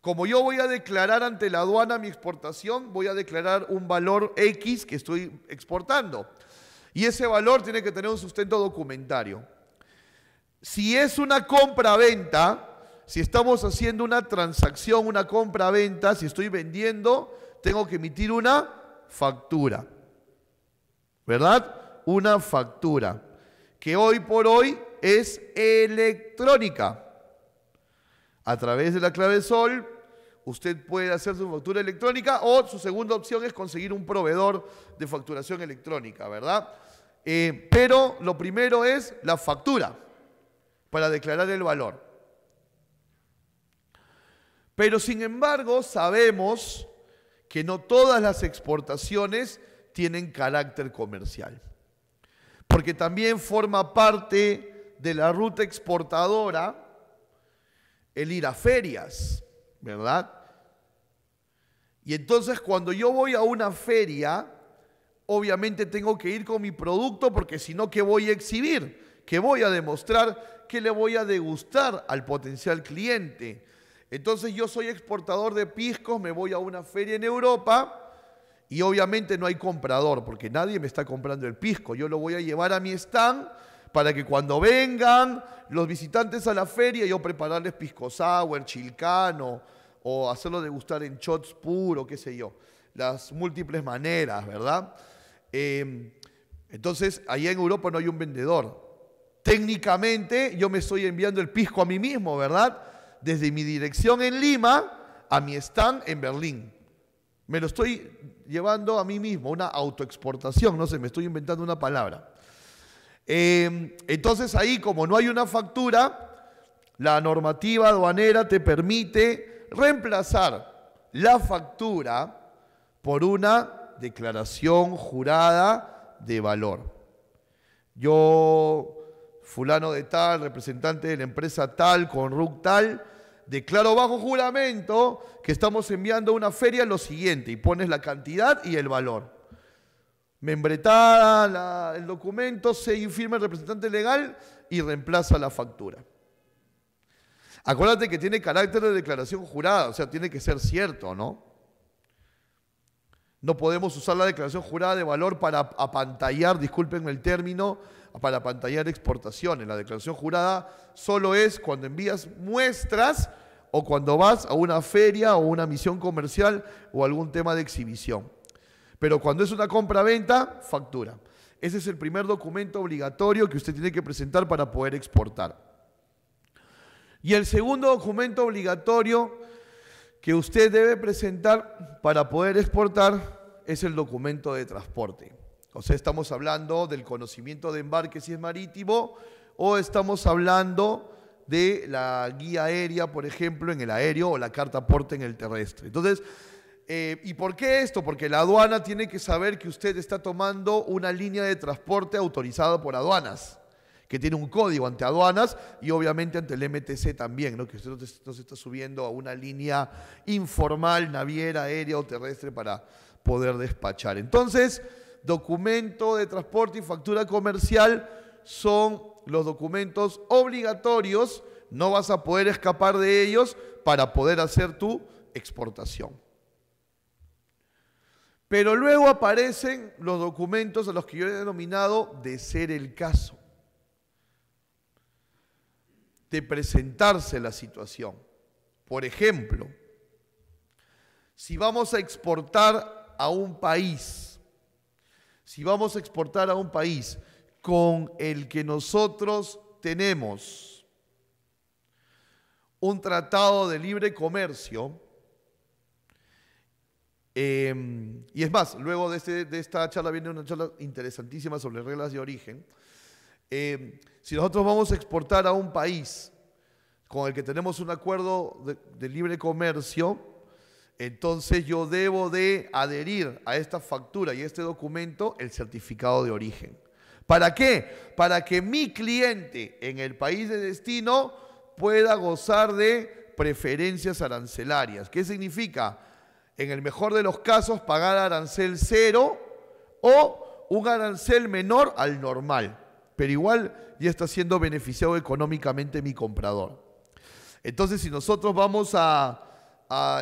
Como yo voy a declarar ante la aduana mi exportación, voy a declarar un valor X que estoy exportando. Y ese valor tiene que tener un sustento documentario. Si es una compra-venta, si estamos haciendo una transacción, una compra-venta, si estoy vendiendo, tengo que emitir una factura. ¿Verdad? Una factura. Que hoy por hoy es electrónica a través de la clave Sol, usted puede hacer su factura electrónica o su segunda opción es conseguir un proveedor de facturación electrónica, ¿verdad? Eh, pero lo primero es la factura para declarar el valor. Pero sin embargo sabemos que no todas las exportaciones tienen carácter comercial, porque también forma parte de la ruta exportadora el ir a ferias, ¿verdad? Y entonces cuando yo voy a una feria, obviamente tengo que ir con mi producto porque si no, ¿qué voy a exhibir? ¿Qué voy a demostrar? ¿Qué le voy a degustar al potencial cliente? Entonces yo soy exportador de piscos, me voy a una feria en Europa y obviamente no hay comprador porque nadie me está comprando el pisco. Yo lo voy a llevar a mi stand para que cuando vengan los visitantes a la feria, yo prepararles pisco sour, chilcano, o hacerlo degustar en shots puro, qué sé yo. Las múltiples maneras, ¿verdad? Em, entonces, allá en Europa no hay un vendedor. Técnicamente, yo me estoy enviando el pisco a mí mismo, ¿verdad? Desde mi dirección en Lima a mi stand en Berlín. Me lo estoy llevando a mí mismo, una autoexportación, no sé, me estoy inventando una palabra. Em, entonces ahí, como no hay una factura, la normativa aduanera te permite reemplazar la factura por una declaración jurada de valor. Yo, fulano de tal, representante de la empresa tal, con RUC tal, declaro bajo juramento que estamos enviando a una feria lo siguiente y pones la cantidad y el valor membretada el documento, se firma el representante legal y reemplaza la factura. Acuérdate que tiene carácter de declaración jurada, o sea, tiene que ser cierto, ¿no? No podemos usar la declaración jurada de valor para apantallar, discúlpenme el término, para apantallar exportaciones. La declaración jurada solo es cuando envías muestras o cuando vas a una feria o una misión comercial o algún tema de exhibición. Pero cuando es una compra-venta, factura. Ese es el primer documento obligatorio que usted tiene que presentar para poder exportar. Y el segundo documento obligatorio que usted debe presentar para poder exportar es el documento de transporte. O sea, estamos hablando del conocimiento de embarque si es marítimo o estamos hablando de la guía aérea, por ejemplo, en el aéreo o la carta porte en el terrestre. Entonces, eh, ¿Y por qué esto? Porque la aduana tiene que saber que usted está tomando una línea de transporte autorizada por aduanas, que tiene un código ante aduanas y obviamente ante el MTC también, que usted no se está subiendo a una línea informal, naviera, aérea o terrestre para poder despachar. Entonces, documento de transporte y factura comercial son los documentos obligatorios, no vas a poder escapar de ellos para poder hacer tu exportación. Pero luego aparecen los documentos a los que yo he denominado de ser el caso, de presentarse la situación. Por ejemplo, si vamos a exportar a un país, si vamos a exportar a un país con el que nosotros tenemos un tratado de libre comercio, Em, y es más, luego de, esta charla viene una charla interesantísima sobre reglas de origen. Em, si nosotros vamos a exportar a un país con el que tenemos un acuerdo de, de libre comercio, entonces yo debo de adherir a esta factura y a este documento el certificado de origen. ¿Para qué? Para que mi cliente en el país de destino pueda gozar de preferencias arancelarias. ¿Qué significa? en el mejor de los casos, pagar arancel cero o un arancel menor al normal. Pero igual ya está siendo beneficiado económicamente mi comprador. Entonces, si nosotros vamos a,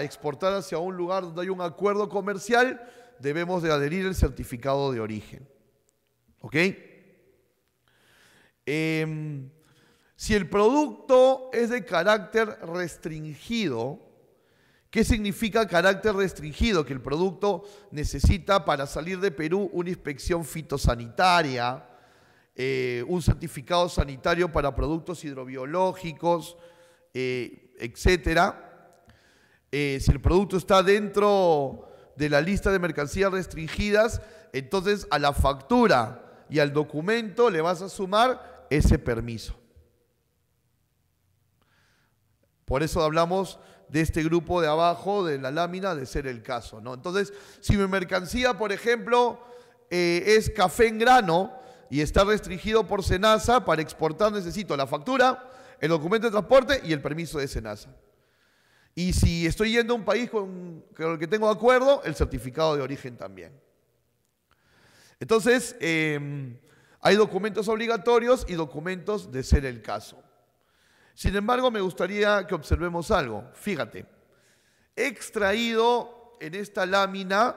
exportar hacia un lugar donde hay un acuerdo comercial, debemos de adherir el certificado de origen. ¿Ok? Em, si el producto es de carácter restringido, ¿Qué significa carácter restringido? Que el producto necesita para salir de Perú una inspección fitosanitaria, eh, un certificado sanitario para productos hidrobiológicos, etc. Eh, etcétera. Eh, si el producto está dentro de la lista de mercancías restringidas, entonces a la factura y al documento le vas a sumar ese permiso. Por eso hablamos de este grupo de abajo, de la lámina, de ser el caso. ¿no? Entonces, si mi mercancía, por ejemplo, eh, es café en grano y está restringido por Senasa, para exportar necesito la factura, el documento de transporte y el permiso de Senasa. Y si estoy yendo a un país con, el que tengo acuerdo, el certificado de origen también. Entonces, em, hay documentos obligatorios y documentos de ser el caso. Sin embargo, me gustaría que observemos algo. Fíjate, he extraído en esta lámina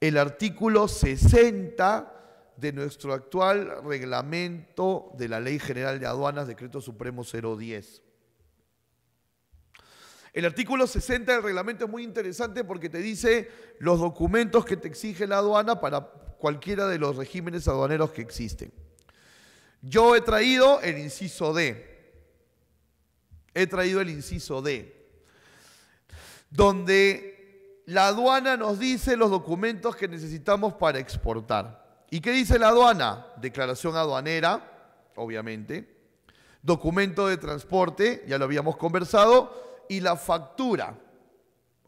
el artículo 60 de nuestro actual reglamento de la Ley General de Aduanas, Decreto Supremo 010. El artículo 60 del reglamento es muy interesante porque te dice los documentos que te exige la aduana para cualquiera de los regímenes aduaneros que existen. Yo he traído el inciso D, He traído el inciso D, donde la aduana nos dice los documentos que necesitamos para exportar. ¿Y qué dice la aduana? Declaración aduanera, obviamente, documento de transporte, ya lo habíamos conversado, y la factura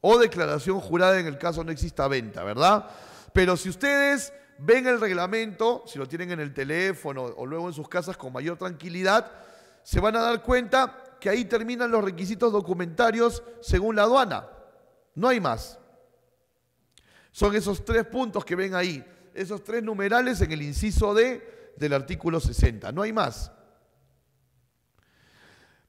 o declaración jurada en el caso no exista venta, ¿verdad? Pero si ustedes ven el reglamento, si lo tienen en el teléfono o luego en sus casas con mayor tranquilidad, se van a dar cuenta que ahí terminan los requisitos documentarios según la aduana. No hay más. Son esos tres puntos que ven ahí, esos tres numerales en el inciso D del artículo 60. No hay más.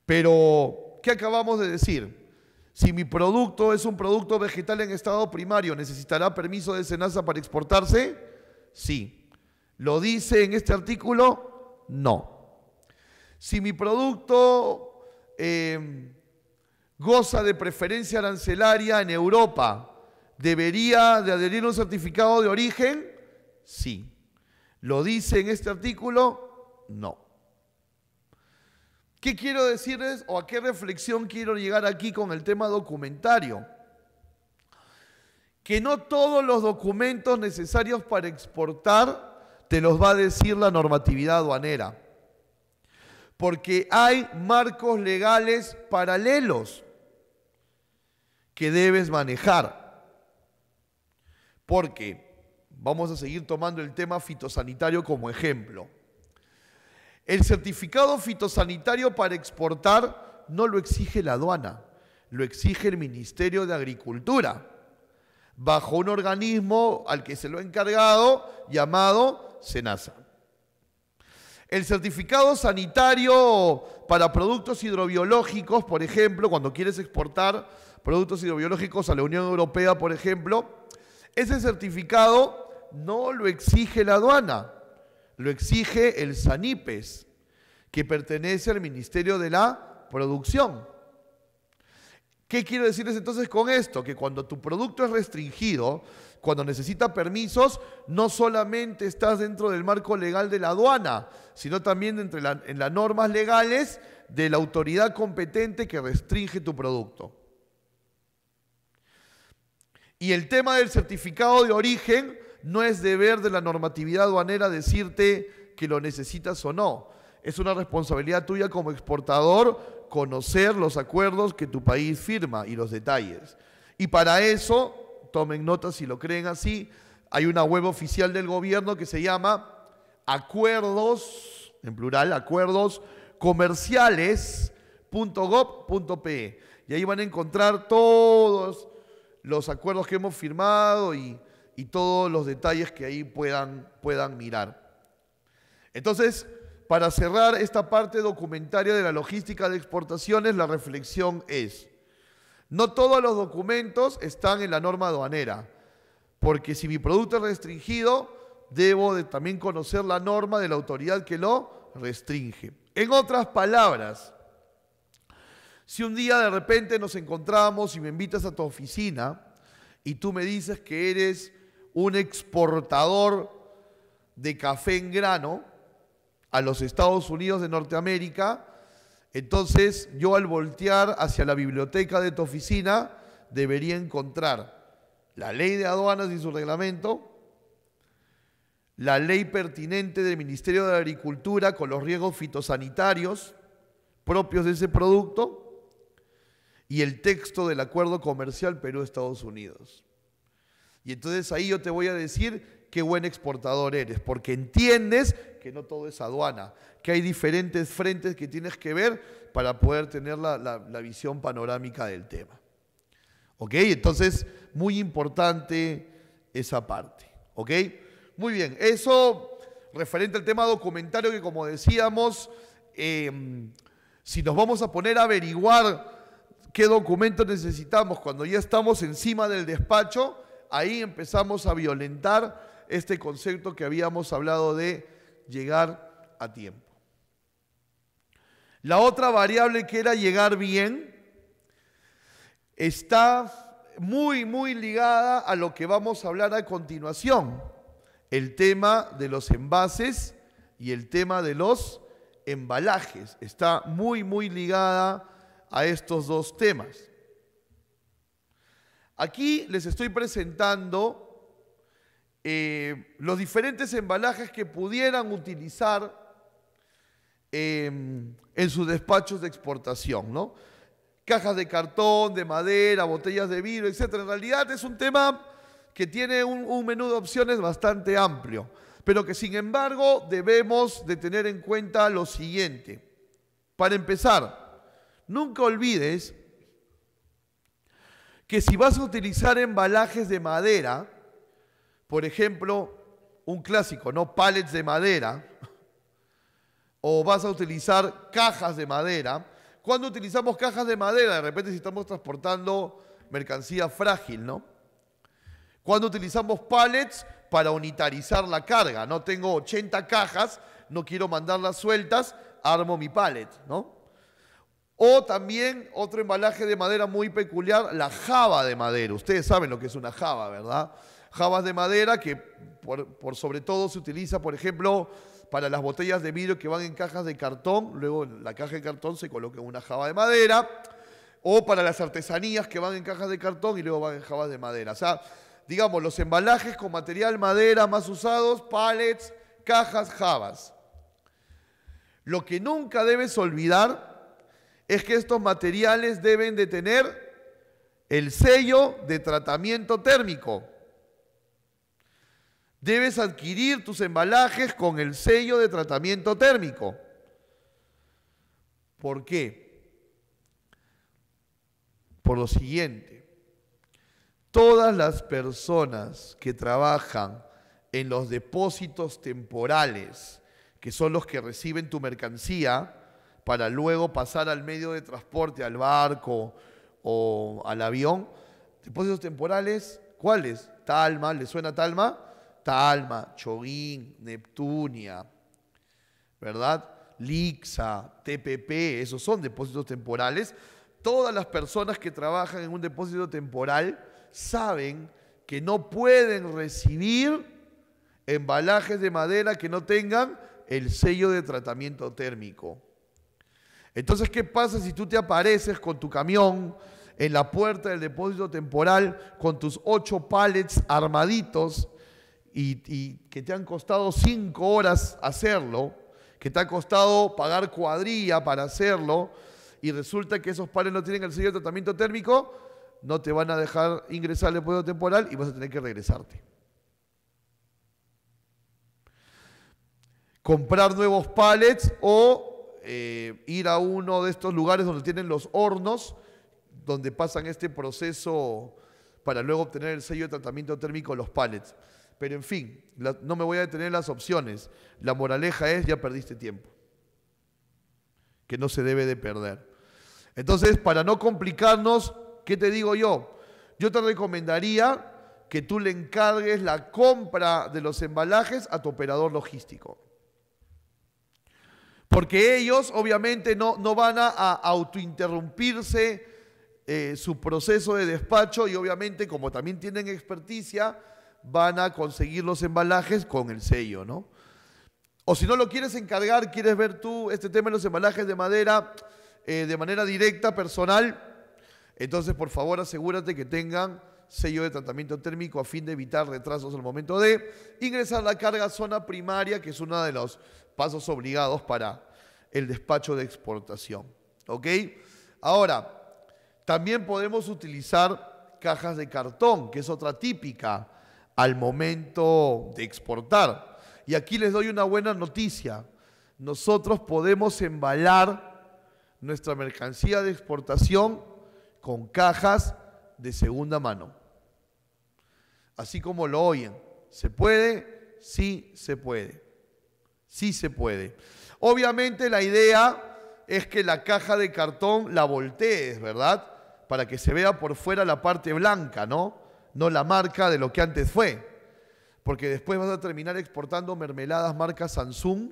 Pero, ¿qué acabamos de decir? Si mi producto es un producto vegetal en estado primario, ¿necesitará permiso de SENASA para exportarse? Sí. ¿Lo dice en este artículo? No. Si mi producto Em, goza de preferencia arancelaria en Europa. ¿Debería de adherir un certificado de origen? Sí. ¿Lo dice en este artículo? No. ¿Qué quiero decirles o a qué reflexión quiero llegar aquí con el tema documentario? Que no todos los documentos necesarios para exportar te los va a decir la normatividad aduanera porque hay marcos legales paralelos que debes manejar. Porque vamos a seguir tomando el tema fitosanitario como ejemplo. El certificado fitosanitario para exportar no lo exige la aduana, lo exige el Ministerio de Agricultura, bajo un organismo al que se lo ha encargado llamado SENASA. El certificado sanitario para productos hidrobiológicos, por ejemplo, cuando quieres exportar productos hidrobiológicos a la Unión Europea, por ejemplo, ese certificado no lo exige la aduana, lo exige el SANIPES, que pertenece al Ministerio de la Producción. ¿Qué quiero decirles entonces con esto? Que cuando tu producto es restringido, cuando necesita permisos, no solamente estás dentro del marco legal de la aduana, sino también en las normas legales de la autoridad competente que restringe tu producto. Y el tema del certificado de origen no es deber de la normatividad aduanera decirte que lo necesitas o no. Es una responsabilidad tuya como exportador conocer los acuerdos que tu país firma y los detalles. Y para eso tomen nota si lo creen así, hay una web oficial del gobierno que se llama acuerdos, en plural, acuerdos Y ahí van a encontrar todos los acuerdos que hemos firmado y, y todos los detalles que ahí puedan, puedan mirar. Entonces, para cerrar esta parte documentaria de la logística de exportaciones, la reflexión es, no todos los documentos están en la norma aduanera, porque si mi producto es restringido, debo también conocer la norma de la autoridad que lo restringe. En otras palabras, si un día de repente nos encontramos y me invitas a tu oficina y tú me dices que eres un exportador de café en grano a los Estados Unidos de Norteamérica, entonces yo al voltear hacia la biblioteca de tu oficina debería encontrar la ley de aduanas y su reglamento, la ley pertinente del Ministerio de Agricultura con los riesgos fitosanitarios propios de ese producto y el texto del acuerdo comercial Perú-Estados Unidos. Y entonces ahí yo te voy a decir qué buen exportador eres, porque entiendes que no todo es aduana, que hay diferentes frentes que tienes que ver para poder tener la, visión panorámica del tema. ¿Ok? Entonces, muy importante esa parte. ¿Ok? Muy bien, eso referente al tema documentario que como decíamos, em, si nos vamos a poner a averiguar qué documento necesitamos cuando ya estamos encima del despacho, ahí empezamos a violentar este concepto que habíamos hablado de llegar a tiempo. La otra variable que era llegar bien está muy, muy ligada a lo que vamos a hablar a continuación, el tema de los envases y el tema de los embalajes. Está muy, muy ligada a estos dos temas. Aquí les estoy presentando eh, los diferentes embalajes que pudieran utilizar em, en sus despachos de exportación, ¿no? Cajas de cartón, de madera, botellas de vino, etc. En realidad es un tema que tiene un, un menú de opciones bastante amplio, pero que sin embargo debemos de tener en cuenta lo siguiente. Para empezar, nunca olvides que si vas a utilizar embalajes de madera, por ejemplo, un clásico, ¿no? Pallets de madera. O vas a utilizar cajas de madera. Cuando utilizamos cajas de madera, de repente si estamos transportando mercancía frágil, ¿no? Cuando utilizamos pallets para unitarizar la carga, no tengo 80 cajas, no quiero mandarlas sueltas, armo mi pallet, ¿no? O también otro embalaje de madera muy peculiar, la java de madera. Ustedes saben lo que es una java, ¿verdad? jabas de madera que por, sobre todo se utiliza, por ejemplo, para las botellas de vidrio que van en cajas de cartón, luego en la caja de cartón se coloca una jaba de madera, o para las artesanías que van en cajas de cartón y luego van en jabas de madera. O sea, digamos, los embalajes con material madera más usados, palets, cajas, jabas. Lo que nunca debes olvidar es que estos materiales deben de tener el sello de tratamiento térmico debes adquirir tus embalajes con el sello de tratamiento térmico. ¿Por qué? Por lo siguiente, todas las personas que trabajan en los depósitos temporales, que son los que reciben tu mercancía, para luego pasar al medio de transporte, al barco o al avión, depósitos temporales, ¿cuáles? Talma, ¿le suena Talma? Talma, Chogín, Neptunia, ¿verdad? Lixa, TPP, esos son depósitos temporales. Todas las personas que trabajan en un depósito temporal saben que no pueden recibir embalajes de madera que no tengan el sello de tratamiento térmico. Entonces, ¿qué pasa si tú te apareces con tu camión en la puerta del depósito temporal con tus ocho pallets armaditos y, que te han costado cinco horas hacerlo, que te ha costado pagar cuadrilla para hacerlo, y resulta que esos palets no tienen el sello de tratamiento térmico, no te van a dejar ingresar al pueblo temporal y vas a tener que regresarte. Comprar nuevos pallets o eh, ir a uno de estos lugares donde tienen los hornos, donde pasan este proceso para luego obtener el sello de tratamiento térmico los pallets. Pero en fin, no me voy a detener en las opciones. La moraleja es, ya perdiste tiempo, que no se debe de perder. Entonces, para no complicarnos, ¿qué te digo yo? Yo te recomendaría que tú le encargues la compra de los embalajes a tu operador logístico. Porque ellos obviamente no, van a, autointerrumpirse eh, su proceso de despacho y obviamente como también tienen experticia, van a conseguir los embalajes con el sello, ¿no? O si no lo quieres encargar, quieres ver tú este tema de los embalajes de madera eh, de manera directa, personal, entonces por favor asegúrate que tengan sello de tratamiento térmico a fin de evitar retrasos al momento de ingresar la carga a zona primaria, que es uno de los pasos obligados para el despacho de exportación. ¿Ok? Ahora, también podemos utilizar cajas de cartón, que es otra típica al momento de exportar. Y aquí les doy una buena noticia. Nosotros podemos embalar nuestra mercancía de exportación con cajas de segunda mano. Así como lo oyen. ¿Se puede? Sí, se puede. Sí se puede. Obviamente la idea es que la caja de cartón la voltees, ¿verdad? Para que se vea por fuera la parte blanca, ¿no? no la marca de lo que antes fue. Porque después vas a terminar exportando mermeladas marca Samsung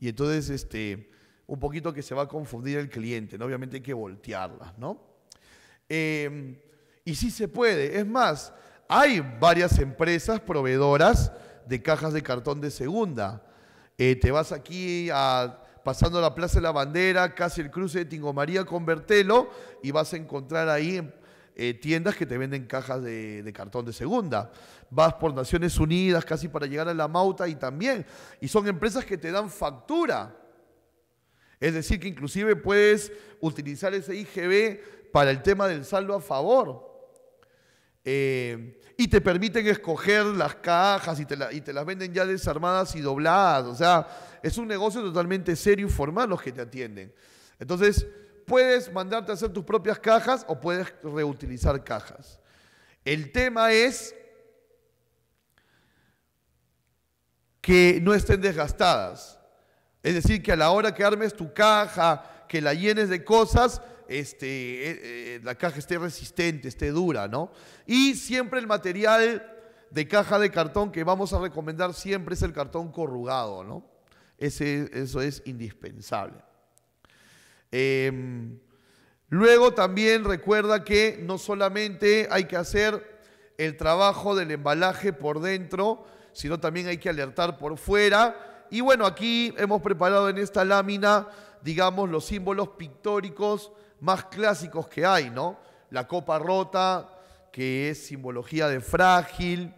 y entonces este, un poquito que se va a confundir el cliente, ¿no? Obviamente hay que voltearlas, ¿no? Em, y sí se puede. Es más, hay varias empresas proveedoras de cajas de cartón de segunda. Eh, te vas aquí a pasando la Plaza de la Bandera, casi el cruce de Tingo María con y vas a encontrar ahí eh, tiendas que te venden cajas de, cartón de segunda. Vas por Naciones Unidas casi para llegar a la Mauta y también. Y son empresas que te dan factura. Es decir, que inclusive puedes utilizar ese IGB para el tema del saldo a favor. Eh, y te permiten escoger las cajas y y te, las venden ya desarmadas y dobladas. O sea, es un negocio totalmente serio y formal los que te atienden. Entonces, Puedes mandarte a hacer tus propias cajas o puedes reutilizar cajas. El tema es que no estén desgastadas. Es decir, que a la hora que armes tu caja, que la llenes de cosas, este, eh, eh, la caja esté resistente, esté dura, ¿no? Y siempre el material de caja de cartón que vamos a recomendar siempre es el cartón corrugado, ¿no? eso es indispensable. Em, luego también recuerda que no solamente hay que hacer el trabajo del embalaje por dentro, sino también hay que alertar por fuera. Y bueno, aquí hemos preparado en esta lámina, digamos, los símbolos pictóricos más clásicos que hay, ¿no? La copa rota, que es simbología de frágil.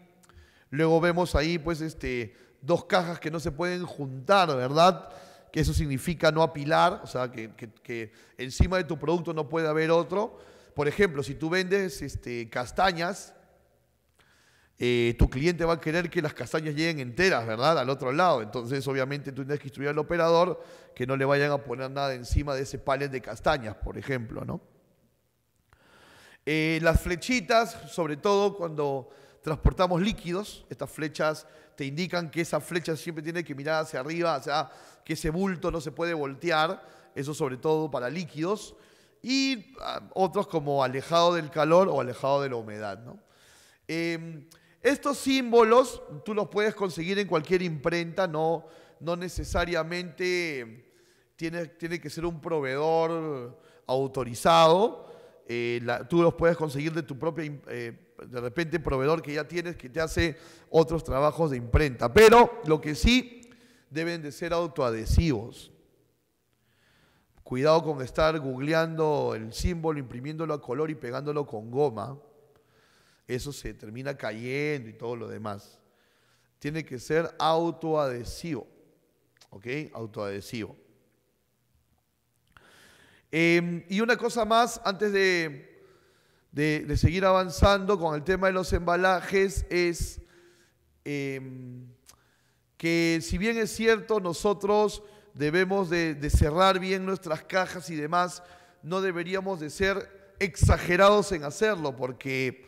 Luego vemos ahí, pues, este, dos cajas que no se pueden juntar, ¿verdad? que eso significa no apilar, o sea, que, encima de tu producto no puede haber otro. Por ejemplo, si tú vendes este, castañas, eh, tu cliente va a querer que las castañas lleguen enteras, ¿verdad? Al otro lado. Entonces, obviamente, tú tienes que instruir al operador que no le vayan a poner nada encima de ese palet de castañas, por ejemplo, ¿no? Eh, las flechitas, sobre todo cuando transportamos líquidos, estas flechas te indican que esa flecha siempre tiene que mirar hacia arriba, o sea, que ese bulto no se puede voltear, eso sobre todo para líquidos, y ah, otros como alejado del calor o alejado de la humedad. Em, estos símbolos tú los puedes conseguir en cualquier imprenta, no, no necesariamente tiene, tiene que ser un proveedor autorizado, eh, tú los puedes conseguir de tu propia imprenta. Eh, de repente proveedor que ya tienes que te hace otros trabajos de imprenta. Pero lo que sí deben de ser autoadhesivos. Cuidado con estar googleando el símbolo, imprimiéndolo a color y pegándolo con goma. Eso se termina cayendo y todo lo demás. Tiene que ser autoadhesivo. ¿Ok? Autoadhesivo. Em, y una cosa más antes de de, seguir avanzando con el tema de los embalajes es em, que si bien es cierto, nosotros debemos de, cerrar bien nuestras cajas y demás, no deberíamos de ser exagerados en hacerlo, porque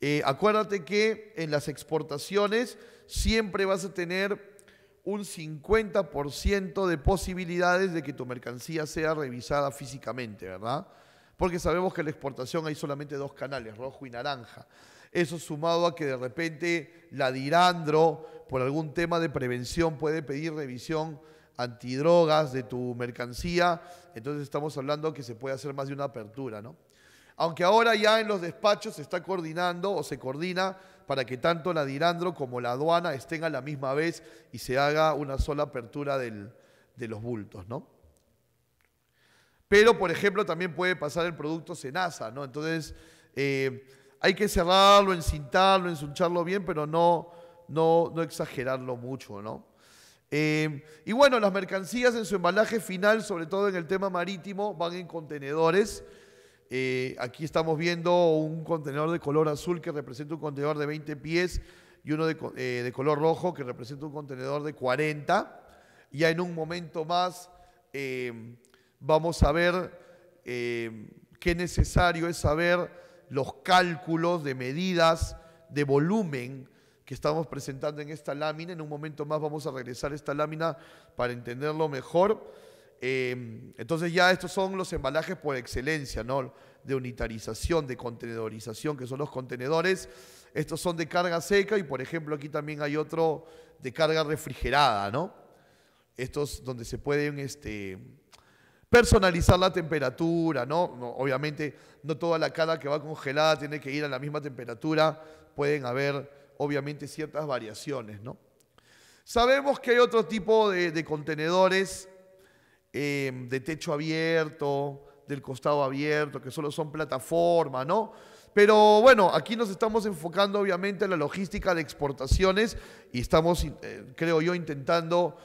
eh, acuérdate que en las exportaciones siempre vas a tener un 50% de posibilidades de que tu mercancía sea revisada físicamente, ¿verdad? porque sabemos que en la exportación hay solamente dos canales, rojo y naranja. Eso sumado a que de repente la dirandro, por algún tema de prevención, puede pedir revisión antidrogas de tu mercancía, entonces estamos hablando que se puede hacer más de una apertura, ¿no? Aunque ahora ya en los despachos se está coordinando o se coordina para que tanto la dirandro como la aduana estén a la misma vez y se haga una sola apertura de los bultos, ¿no? Pero, por ejemplo, también puede pasar el producto cenaza, ¿no? Entonces, eh, hay que cerrarlo, encintarlo, ensuncharlo bien, pero no, no, no exagerarlo mucho, ¿no? Eh, y bueno, las mercancías en su embalaje final, sobre todo en el tema marítimo, van en contenedores. Eh, aquí estamos viendo un contenedor de color azul que representa un contenedor de 20 pies y uno de, color rojo que representa un contenedor de 40. Ya en un momento más vamos a ver eh, qué necesario es saber los cálculos de medidas, de volumen que estamos presentando en esta lámina. En un momento más vamos a regresar a esta lámina para entenderlo mejor. Em, entonces ya estos son los embalajes por excelencia, ¿no? De unitarización, de contenedorización, que son los contenedores. Estos son de carga seca y, por ejemplo, aquí también hay otro de carga refrigerada, ¿no? Estos donde se pueden este, personalizar la temperatura, ¿no? obviamente, no toda la cara que va congelada tiene que ir a la misma temperatura, pueden haber, obviamente, ciertas variaciones, ¿no? Sabemos que hay otro tipo de, contenedores em, de techo abierto, del costado abierto, que solo son plataforma, ¿no? Pero bueno, aquí nos estamos enfocando obviamente en la logística de exportaciones y estamos, eh, creo yo, intentando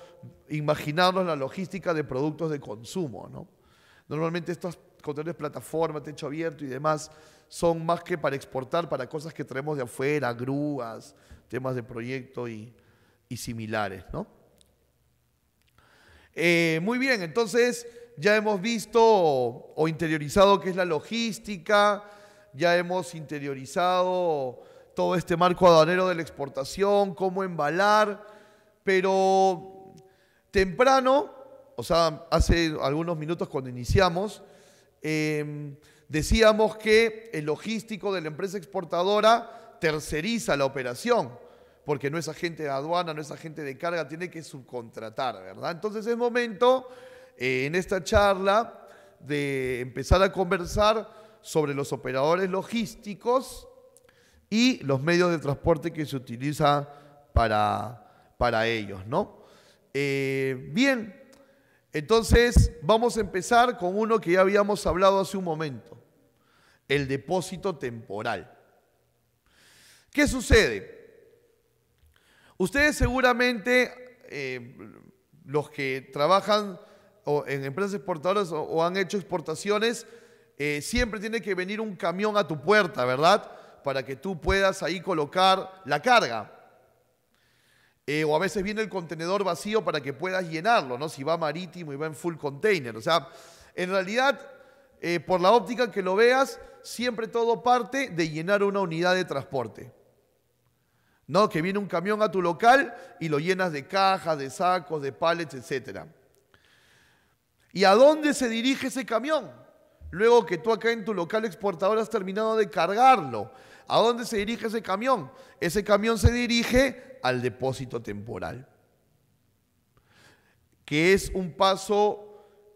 imaginarnos la logística de productos de consumo. ¿no? Normalmente estos contenedores plataforma, techo abierto y demás son más que para exportar, para cosas que traemos de afuera, grúas, temas de proyecto y, similares. ¿no? Eh, muy bien, entonces ya hemos visto o, o interiorizado qué es la logística, ya hemos interiorizado todo este marco aduanero de la exportación, cómo embalar, pero Temprano, o sea, hace algunos minutos cuando iniciamos, em, decíamos que el logístico de la empresa exportadora terceriza la operación, porque no es agente de aduana, no es agente de carga, tiene que subcontratar, ¿verdad? Entonces es momento eh, en esta charla de empezar a conversar sobre los operadores logísticos y los medios de transporte que se utiliza para, para ellos, ¿no? Eh, bien, entonces vamos a empezar con uno que ya habíamos hablado hace un momento, el depósito temporal. ¿Qué sucede? Ustedes seguramente, eh, los que trabajan en empresas exportadoras o, han hecho exportaciones, eh, siempre tiene que venir un camión a tu puerta, ¿verdad? Para que tú puedas ahí colocar la carga. Eh, o a veces viene el contenedor vacío para que puedas llenarlo, ¿no? Si va marítimo y va en full container. O sea, en realidad, eh, por la óptica que lo veas, siempre todo parte de llenar una unidad de transporte. ¿No? Que viene un camión a tu local y lo llenas de cajas, de sacos, de pallets, etc. ¿Y a dónde se dirige ese camión? Luego que tú acá en tu local exportador has terminado de cargarlo. ¿A dónde se dirige ese camión? Ese camión se dirige al depósito temporal, que es un paso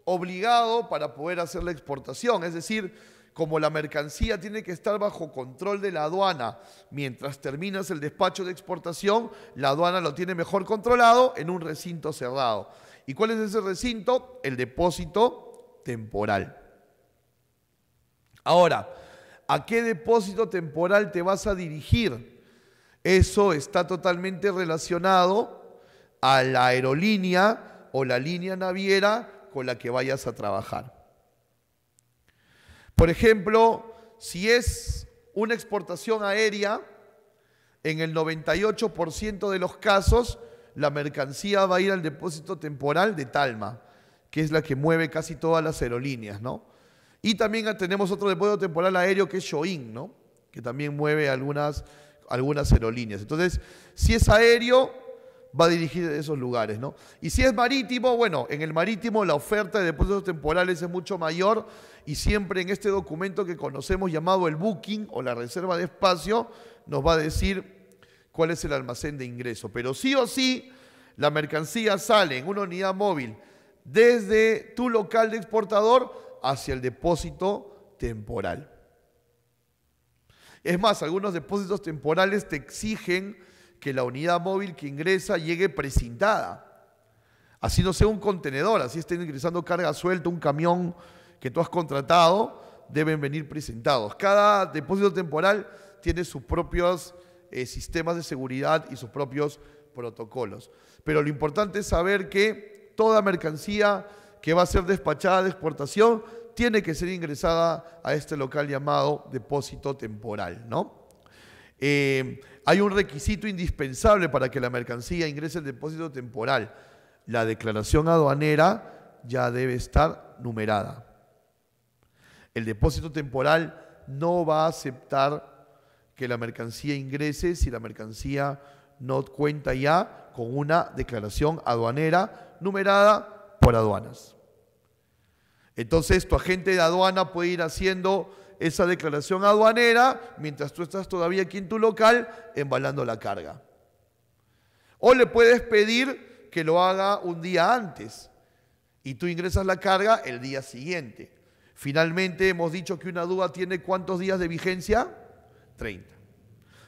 obligado para poder hacer la exportación. Es decir, como la mercancía tiene que estar bajo control de la aduana mientras terminas el despacho de exportación, la aduana lo tiene mejor controlado en un recinto cerrado. ¿Y cuál es ese recinto? El depósito temporal. Ahora, ¿a qué depósito temporal te vas a dirigir? Eso está totalmente relacionado a la aerolínea o la línea naviera con la que vayas a trabajar. Por ejemplo, si es una exportación aérea, en el 98% de los casos la mercancía va a ir al depósito temporal de Talma, que es la que mueve casi todas las aerolíneas, ¿no? Y también tenemos otro depósito temporal aéreo que es Shoin, ¿no? Que también mueve algunas algunas aerolíneas. Entonces, si es aéreo, va a dirigir a esos lugares, ¿no? Y si es marítimo, bueno, en el marítimo la oferta de depósitos temporales es mucho mayor y siempre en este documento que conocemos llamado el booking o la reserva de espacio nos va a decir cuál es el almacén de ingreso. Pero sí o sí, la mercancía sale en una unidad móvil desde tu local de exportador hacia el depósito temporal. Es más, algunos depósitos temporales te exigen que la unidad móvil que ingresa llegue precintada. Así no sea un contenedor, así estén ingresando carga suelta, un camión que tú has contratado, deben venir presentados. Cada depósito temporal tiene sus propios eh, sistemas de seguridad y sus propios protocolos. Pero lo importante es saber que toda mercancía que va a ser despachada de exportación tiene que ser ingresada a este local llamado depósito temporal, ¿no? Eh, hay un requisito indispensable para que la mercancía ingrese al depósito temporal. La declaración aduanera ya debe estar numerada. El depósito temporal no va a aceptar que la mercancía ingrese si la mercancía no cuenta ya con una declaración aduanera numerada por aduanas. Entonces tu agente de aduana puede ir haciendo esa declaración aduanera mientras tú estás todavía aquí en tu local embalando la carga. O le puedes pedir que lo haga un día antes y tú ingresas la carga el día siguiente. Finalmente hemos dicho que una duda tiene cuántos días de vigencia? 30.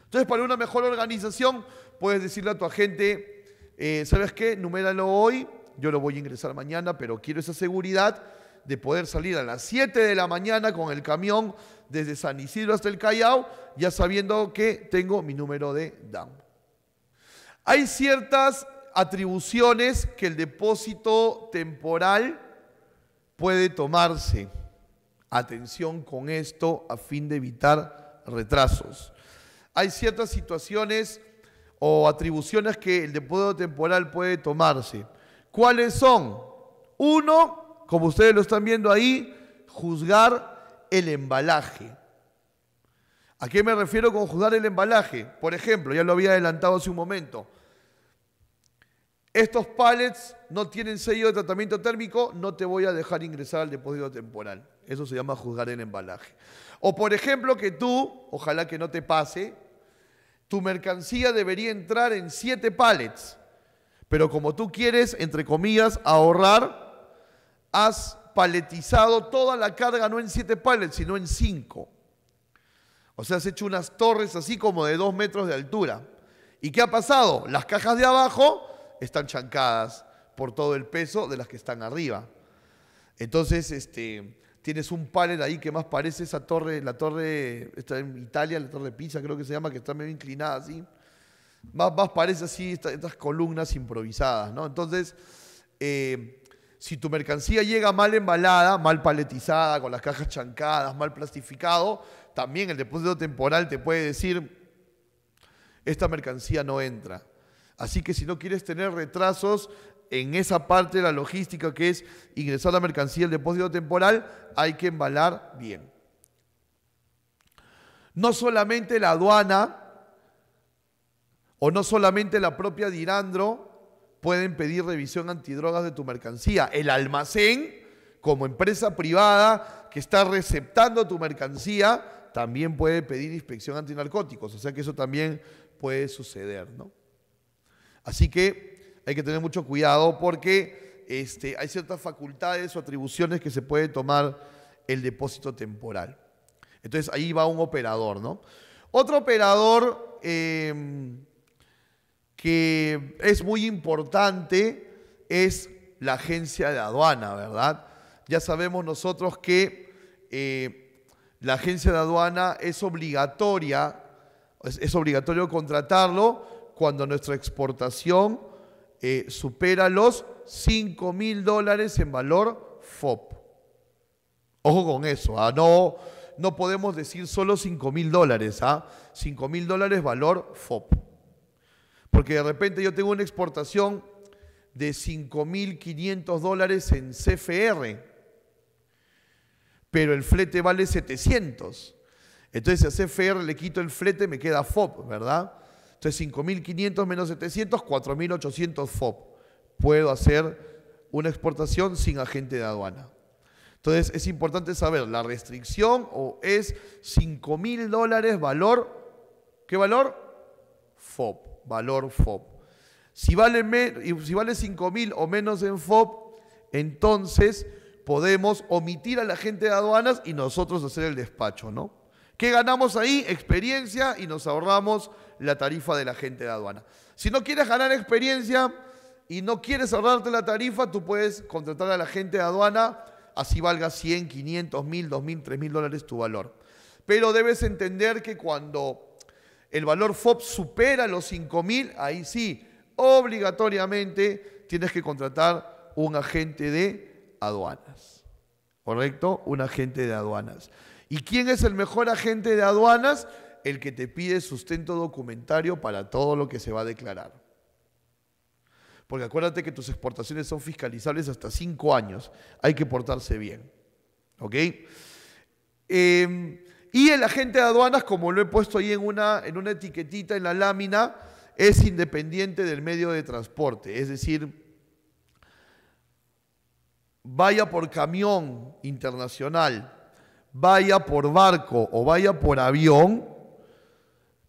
Entonces, para una mejor organización, puedes decirle a tu agente, eh, ¿sabes qué? Numéralo hoy, yo lo voy a ingresar mañana, pero quiero esa seguridad de poder salir a las 7 de la mañana con el camión desde San Isidro hasta el Callao, ya sabiendo que tengo mi número de DAM Hay ciertas atribuciones que el depósito temporal puede tomarse. Atención con esto a fin de evitar retrasos. Hay ciertas situaciones o atribuciones que el depósito temporal puede tomarse. ¿Cuáles son? Uno, como ustedes lo están viendo ahí, juzgar el embalaje. ¿A qué me refiero con juzgar el embalaje? Por ejemplo, ya lo había adelantado hace un momento. Estos pallets no tienen sello de tratamiento térmico, no te voy a dejar ingresar al depósito temporal. Eso se llama juzgar el embalaje. O por ejemplo que tú, ojalá que no te pase, tu mercancía debería entrar en siete pallets, pero como tú quieres, entre comillas, ahorrar has paletizado toda la carga, no en siete palets, sino en cinco. O sea, has hecho unas torres así como de dos metros de altura. ¿Y qué ha pasado? Las cajas de abajo están chancadas por todo el peso de las que están arriba. Entonces, este, tienes un palet ahí que más parece esa torre, la torre, está en Italia, la torre de Pisa creo que se llama, que está medio inclinada así. Más, parece así estas, columnas improvisadas, ¿no? Entonces, eh, si tu mercancía llega mal embalada, mal paletizada, con las cajas chancadas, mal plastificado, también el depósito temporal te puede decir, esta mercancía no entra. Así que si no quieres tener retrasos en esa parte de la logística que es ingresar la mercancía al depósito temporal, hay que embalar bien. No solamente la aduana o no solamente la propia Dirandro pueden pedir revisión antidrogas de tu mercancía. El almacén, como empresa privada que está receptando tu mercancía, también puede pedir inspección antinarcóticos. O sea que eso también puede suceder, ¿no? Así que hay que tener mucho cuidado porque este, hay ciertas facultades o atribuciones que se puede tomar el depósito temporal. Entonces ahí va un operador, ¿no? Otro operador em, que es muy importante es la agencia de aduana, ¿verdad? Ya sabemos nosotros que eh, la agencia de aduana es obligatoria, es, obligatorio contratarlo cuando nuestra exportación eh, supera los 5 mil dólares en valor FOP. Ojo con eso, ¿ah? no, no podemos decir solo 5 mil dólares, ¿ah? 5 mil dólares valor FOP. Porque de repente yo tengo una exportación de 5.500 dólares en CFR, pero el flete vale 700. Entonces a CFR le quito el flete, me queda FOB, ¿verdad? Entonces 5.500 menos 700, 4.800 FOB. Puedo hacer una exportación sin agente de aduana. Entonces es importante saber, la restricción o es 5.000 dólares valor, ¿qué valor? FOB valor FOB. Si vale, si mil o menos en FOB, entonces podemos omitir a la gente de aduanas y nosotros hacer el despacho, ¿no? ¿Qué ganamos ahí? Experiencia y nos ahorramos la tarifa de la gente de aduana. Si no quieres ganar experiencia y no quieres ahorrarte la tarifa, tú puedes contratar a la gente de aduana, así valga 100, 500, 1000, 2000, 3000 dólares tu valor. Pero debes entender que cuando el valor FOB supera los 5.000, ahí sí, obligatoriamente tienes que contratar un agente de aduanas. ¿Correcto? Un agente de aduanas. ¿Y quién es el mejor agente de aduanas? El que te pide sustento documentario para todo lo que se va a declarar. Porque acuérdate que tus exportaciones son fiscalizables hasta 5 años. Hay que portarse bien. ¿Ok? Em, y el agente de aduanas, como lo he puesto ahí en una, en una etiquetita, en la lámina, es independiente del medio de transporte. Es decir, vaya por camión internacional, vaya por barco o vaya por avión,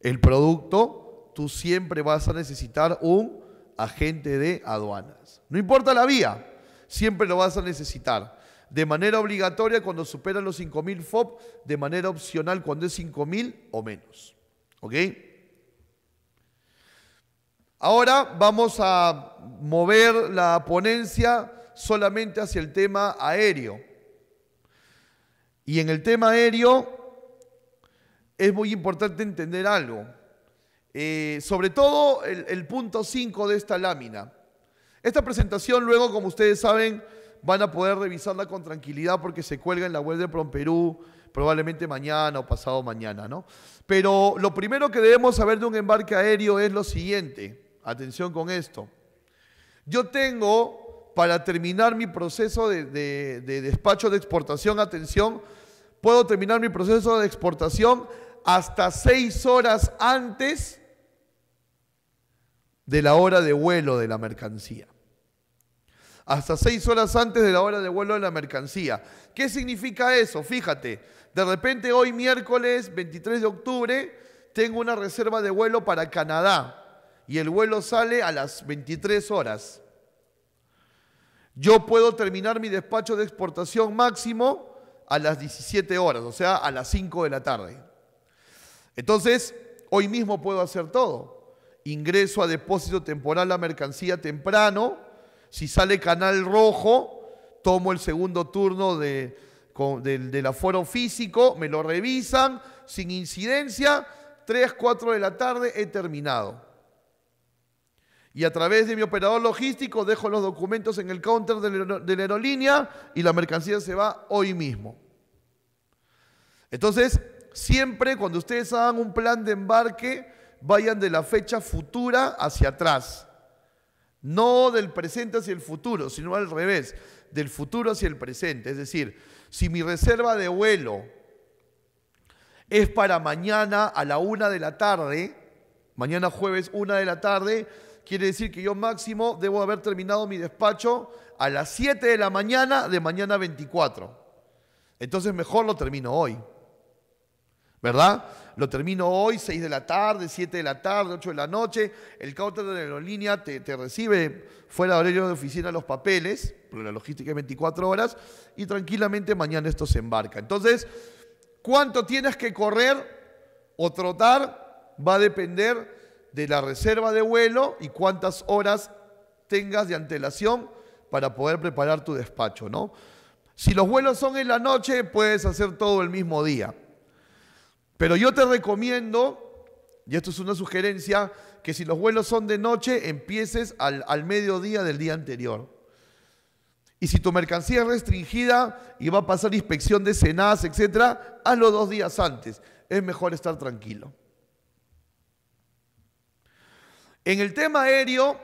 el producto, tú siempre vas a necesitar un agente de aduanas. No importa la vía, siempre lo vas a necesitar de manera obligatoria cuando superan los 5.000 FOB, de manera opcional cuando es 5.000 o menos. ¿Ok? Ahora vamos a mover la ponencia solamente hacia el tema aéreo. Y en el tema aéreo es muy importante entender algo. Eh, sobre todo el, el punto 5 de esta lámina. Esta presentación luego, como ustedes saben, van a poder revisarla con tranquilidad porque se cuelga en la web de Promperú probablemente mañana o pasado mañana, ¿no? Pero lo primero que debemos saber de un embarque aéreo es lo siguiente, atención con esto. Yo tengo, para terminar mi proceso de, de despacho de exportación, atención, puedo terminar mi proceso de exportación hasta seis horas antes de la hora de vuelo de la mercancía hasta seis horas antes de la hora de vuelo de la mercancía. ¿Qué significa eso? Fíjate, de repente hoy miércoles 23 de octubre tengo una reserva de vuelo para Canadá y el vuelo sale a las 23 horas. Yo puedo terminar mi despacho de exportación máximo a las 17 horas, o sea, a las 5 de la tarde. Entonces, hoy mismo puedo hacer todo. Ingreso a depósito temporal la mercancía temprano, si sale Canal Rojo, tomo el segundo turno de, del, del aforo físico, me lo revisan sin incidencia, 3, 4 de la tarde he terminado. Y a través de mi operador logístico dejo los documentos en el counter de la aerolínea y la mercancía se va hoy mismo. Entonces, siempre cuando ustedes hagan un plan de embarque, vayan de la fecha futura hacia atrás. No del presente hacia el futuro, sino al revés, del futuro hacia el presente. Es decir, si mi reserva de vuelo es para mañana a la una de la tarde, mañana jueves una de la tarde, quiere decir que yo máximo debo haber terminado mi despacho a las 7 de la mañana de mañana 24. Entonces mejor lo termino hoy. ¿verdad? Lo termino hoy, 6 de la tarde, 7 de la tarde, 8 de la noche. El counter de la aerolínea te, recibe fuera de horario de oficina los papeles, porque la logística es 24 horas, y tranquilamente mañana esto se embarca. Entonces, cuánto tienes que correr o trotar va a depender de la reserva de vuelo y cuántas horas tengas de antelación para poder preparar tu despacho, ¿no? Si los vuelos son en la noche, puedes hacer todo el mismo día. Pero yo te recomiendo, y esto es una sugerencia, que si los vuelos son de noche, empieces al, mediodía del día anterior. Y si tu mercancía es restringida y va a pasar inspección de cenas, etc., hazlo dos días antes. Es mejor estar tranquilo. En el tema aéreo,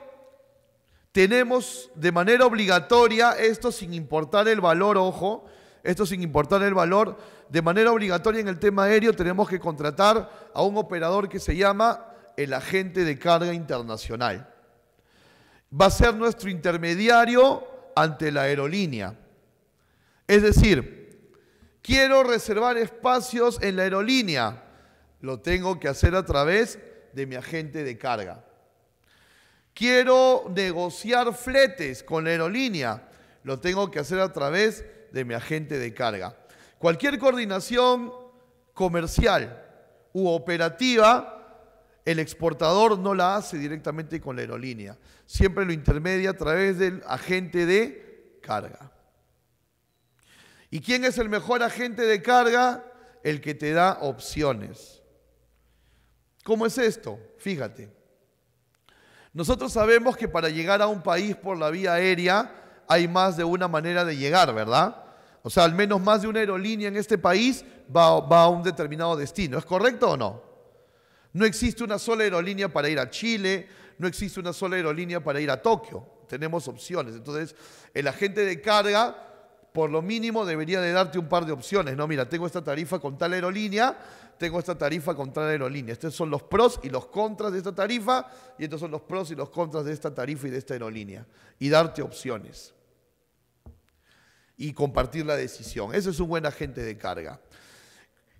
tenemos de manera obligatoria, esto sin importar el valor, ojo, esto sin importar el valor. De manera obligatoria en el tema aéreo tenemos que contratar a un operador que se llama el agente de carga internacional. Va a ser nuestro intermediario ante la aerolínea. Es decir, quiero reservar espacios en la aerolínea. Lo tengo que hacer a través de mi agente de carga. Quiero negociar fletes con la aerolínea. Lo tengo que hacer a través de mi agente de carga. Cualquier coordinación comercial u operativa, el exportador no la hace directamente con la aerolínea. Siempre lo intermedia a través del agente de carga. ¿Y quién es el mejor agente de carga? El que te da opciones. ¿Cómo es esto? Fíjate. Nosotros sabemos que para llegar a un país por la vía aérea hay más de una manera de llegar, ¿verdad? O sea, al menos más de una aerolínea en este país va, a un determinado destino. ¿Es correcto o no? No existe una sola aerolínea para ir a Chile, no existe una sola aerolínea para ir a Tokio. Tenemos opciones. Entonces, el agente de carga, por lo mínimo, debería de darte un par de opciones. No, mira, tengo esta tarifa con tal aerolínea, tengo esta tarifa con tal aerolínea. Estos son los pros y los contras de esta tarifa, y estos son los pros y los contras de esta tarifa y de esta aerolínea. Y darte opciones y compartir la decisión. Ese es un buen agente de carga.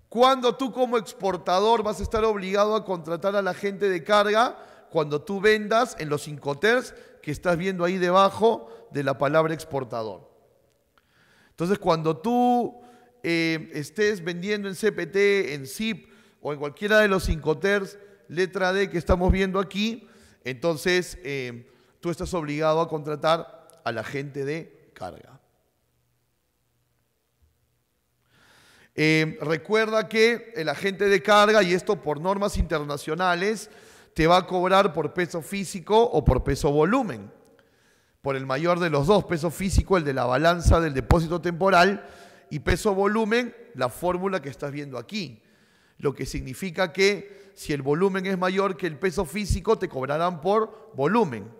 Cuando tú como exportador vas a estar obligado a contratar a la gente de carga, cuando tú vendas en los incoters que estás viendo ahí debajo de la palabra exportador. Entonces, cuando tú eh, estés vendiendo en CPT, en ZIP o en cualquiera de los incoters, letra D que estamos viendo aquí, entonces eh, tú estás obligado a contratar a la gente de carga. Em, recuerda que el agente de carga, y esto por normas internacionales, te va a cobrar por peso físico o por peso volumen. Por el mayor de los dos, peso físico, el de la balanza del depósito temporal, y peso volumen, la fórmula que estás viendo aquí. Lo que significa que si el volumen es mayor que el peso físico, te cobrarán por volumen.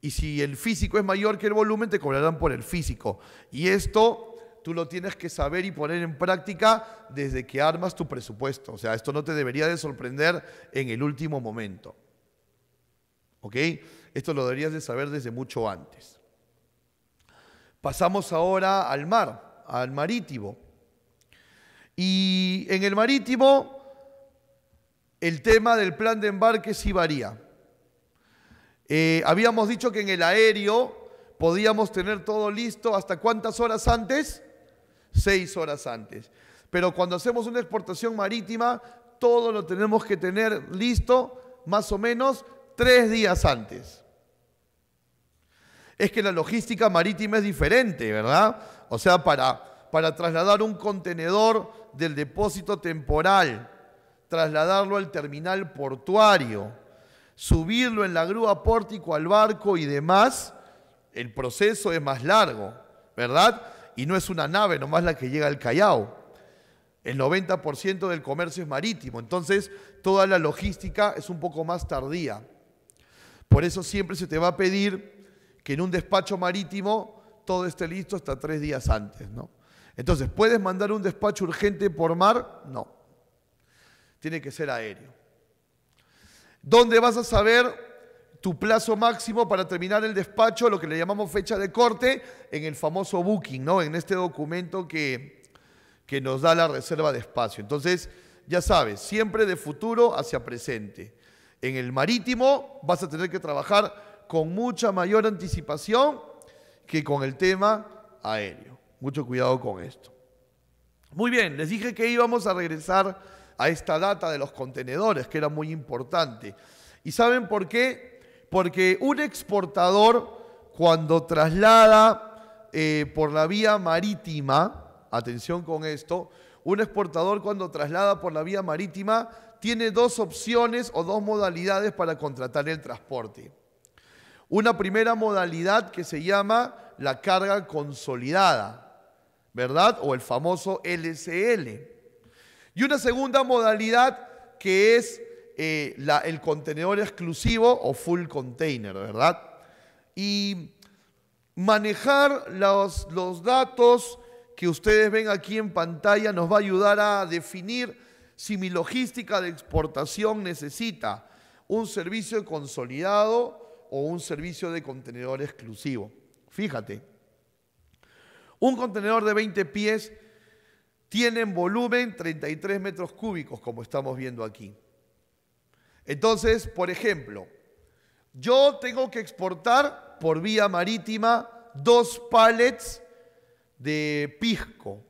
Y si el físico es mayor que el volumen, te cobrarán por el físico. Y esto Tú lo tienes que saber y poner en práctica desde que armas tu presupuesto. O sea, esto no te debería de sorprender en el último momento. ¿Ok? Esto lo deberías de saber desde mucho antes. Pasamos ahora al mar, al marítimo. Y en el marítimo, el tema del plan de embarque sí varía. Eh, habíamos dicho que en el aéreo podíamos tener todo listo hasta cuántas horas antes, seis horas antes. Pero cuando hacemos una exportación marítima, todo lo tenemos que tener listo más o menos tres días antes. Es que la logística marítima es diferente, ¿verdad? O sea, para, para trasladar un contenedor del depósito temporal, trasladarlo al terminal portuario, subirlo en la grúa pórtico al barco y demás, el proceso es más largo, ¿verdad? y no es una nave nomás la que llega al Callao. El 90% del comercio es marítimo, entonces toda la logística es un poco más tardía. Por eso siempre se te va a pedir que en un despacho marítimo todo esté listo hasta tres días antes. ¿no? Entonces, ¿puedes mandar un despacho urgente por mar? No. Tiene que ser aéreo. ¿Dónde vas a saber tu plazo máximo para terminar el despacho, lo que le llamamos fecha de corte, en el famoso booking, ¿no? En este documento que, que nos da la reserva de espacio. Entonces, ya sabes, siempre de futuro hacia presente. En el marítimo vas a tener que trabajar con mucha mayor anticipación que con el tema aéreo. Mucho cuidado con esto. Muy bien, les dije que íbamos a regresar a esta data de los contenedores, que era muy importante. ¿Y saben por qué? Porque un exportador cuando traslada eh, por la vía marítima, atención con esto, un exportador cuando traslada por la vía marítima tiene dos opciones o dos modalidades para contratar el transporte. Una primera modalidad que se llama la carga consolidada, ¿verdad? O el famoso LCL. Y una segunda modalidad que es eh, el contenedor exclusivo o full container, ¿verdad? Y manejar los, los datos que ustedes ven aquí en pantalla nos va a ayudar a definir si mi logística de exportación necesita un servicio consolidado o un servicio de contenedor exclusivo. Fíjate, un contenedor de 20 pies tiene en volumen 33 metros cúbicos, como estamos viendo aquí. Entonces, por ejemplo, yo tengo que exportar por vía marítima dos palets de pisco.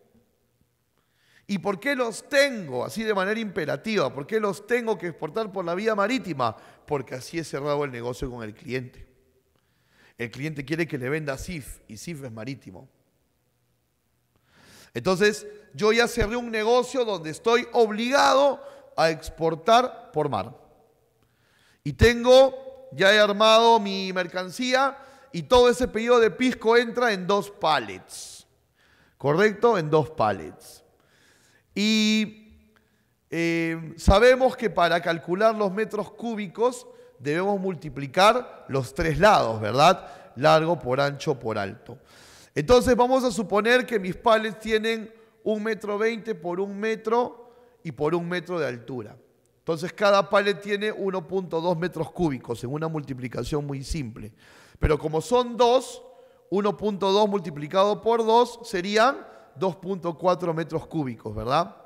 ¿Y por qué los tengo así de manera imperativa? ¿Por qué los tengo que exportar por la vía marítima? Porque así he cerrado el negocio con el cliente. El cliente quiere que le venda SIF y SIF es marítimo. Entonces, yo ya cerré un negocio donde estoy obligado a exportar por mar. Y tengo, ya he armado mi mercancía y todo ese pedido de pisco entra en dos pallets. ¿Correcto? En dos pallets. Y eh, sabemos que para calcular los metros cúbicos debemos multiplicar los tres lados, ¿verdad? Largo por ancho por alto. Entonces vamos a suponer que mis pallets tienen un metro veinte por un metro y por un metro de altura. Entonces cada palet tiene 1.2 metros cúbicos en una multiplicación muy simple. Pero como son dos, 1.2 multiplicado por 2 serían 2.4 metros cúbicos, ¿verdad?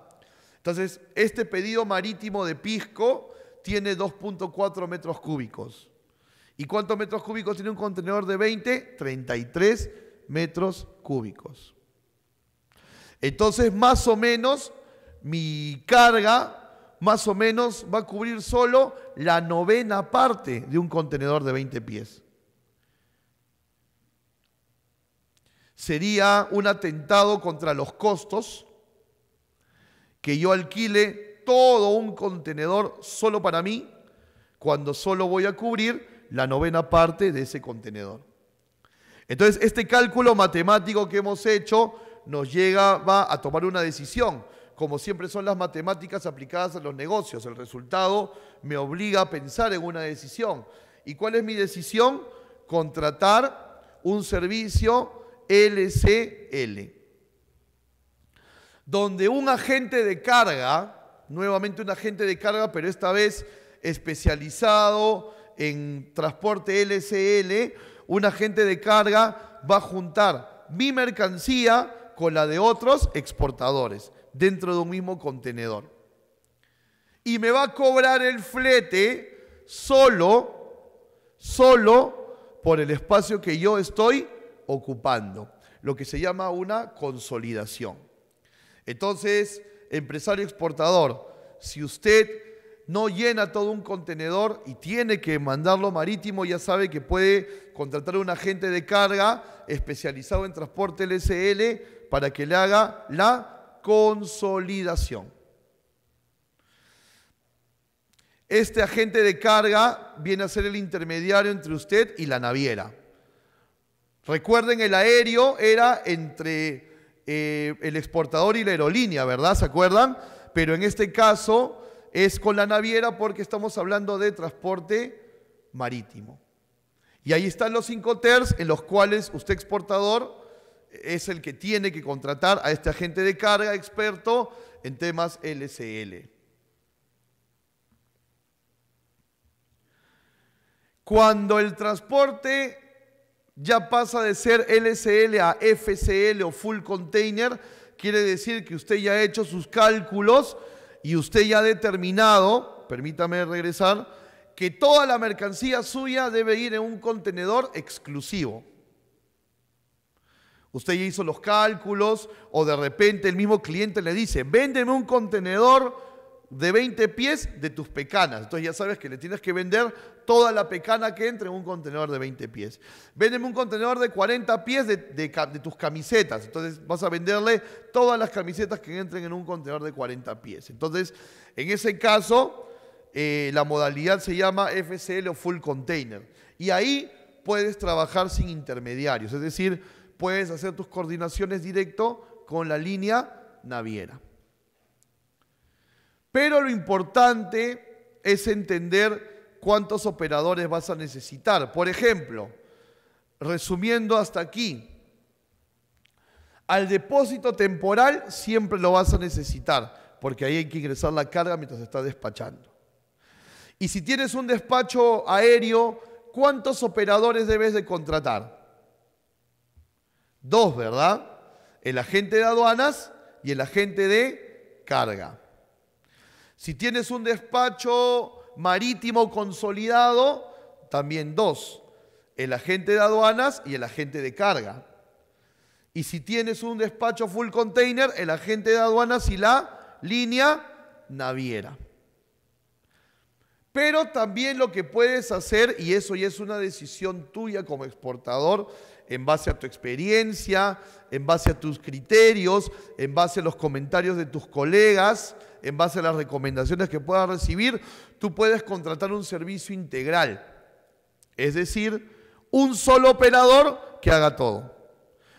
Entonces, este pedido marítimo de Pisco tiene 2.4 metros cúbicos. ¿Y cuántos metros cúbicos tiene un contenedor de 20? 33 metros cúbicos. Entonces, más o menos, mi carga más o menos va a cubrir solo la novena parte de un contenedor de 20 pies. Sería un atentado contra los costos que yo alquile todo un contenedor solo para mí cuando solo voy a cubrir la novena parte de ese contenedor. Entonces, este cálculo matemático que hemos hecho nos llega, va a tomar una decisión como siempre son las matemáticas aplicadas a los negocios. El resultado me obliga a pensar en una decisión. ¿Y cuál es mi decisión? Contratar un servicio LCL, donde un agente de carga, nuevamente un agente de carga, pero esta vez especializado en transporte LCL, un agente de carga va a juntar mi mercancía con la de otros exportadores dentro de un mismo contenedor. Y me va a cobrar el flete solo, solo por el espacio que yo estoy ocupando, lo que se llama una consolidación. Entonces, empresario exportador, si usted no llena todo un contenedor y tiene que mandarlo marítimo, ya sabe que puede contratar a un agente de carga especializado en transporte LSL para que le haga la consolidación. Este agente de carga viene a ser el intermediario entre usted y la naviera. Recuerden, el aéreo era entre eh, el exportador y la aerolínea, ¿verdad? ¿Se acuerdan? Pero en este caso es con la naviera porque estamos hablando de transporte marítimo. Y ahí están los cinco TERS en los cuales usted exportador es el que tiene que contratar a este agente de carga experto en temas LCL. Cuando el transporte ya pasa de ser LCL a FCL o Full Container, quiere decir que usted ya ha hecho sus cálculos y usted ya ha determinado, permítame regresar, que toda la mercancía suya debe ir en un contenedor exclusivo. Usted ya hizo los cálculos o de repente el mismo cliente le dice, véndeme un contenedor de 20 pies de tus pecanas. Entonces ya sabes que le tienes que vender toda la pecana que entre en un contenedor de 20 pies. Véndeme un contenedor de 40 pies de, tus camisetas. Entonces vas a venderle todas las camisetas que entren en un contenedor de 40 pies. Entonces, en ese caso, eh, la modalidad se llama FCL o Full Container. Y ahí puedes trabajar sin intermediarios. Es decir, puedes hacer tus coordinaciones directo con la línea naviera. Pero lo importante es entender cuántos operadores vas a necesitar. Por ejemplo, resumiendo hasta aquí, al depósito temporal siempre lo vas a necesitar, porque ahí hay que ingresar la carga mientras estás está despachando. Y si tienes un despacho aéreo, ¿cuántos operadores debes de contratar? Dos, ¿verdad? El agente de aduanas y el agente de carga. Si tienes un despacho marítimo consolidado, también dos, el agente de aduanas y el agente de carga. Y si tienes un despacho full container, el agente de aduanas y la línea naviera. Pero también lo que puedes hacer, y eso ya es una decisión tuya como exportador, en base a tu experiencia, en base a tus criterios, en base a los comentarios de tus colegas, en base a las recomendaciones que puedas recibir, tú puedes contratar un servicio integral. Es decir, un solo operador que haga todo.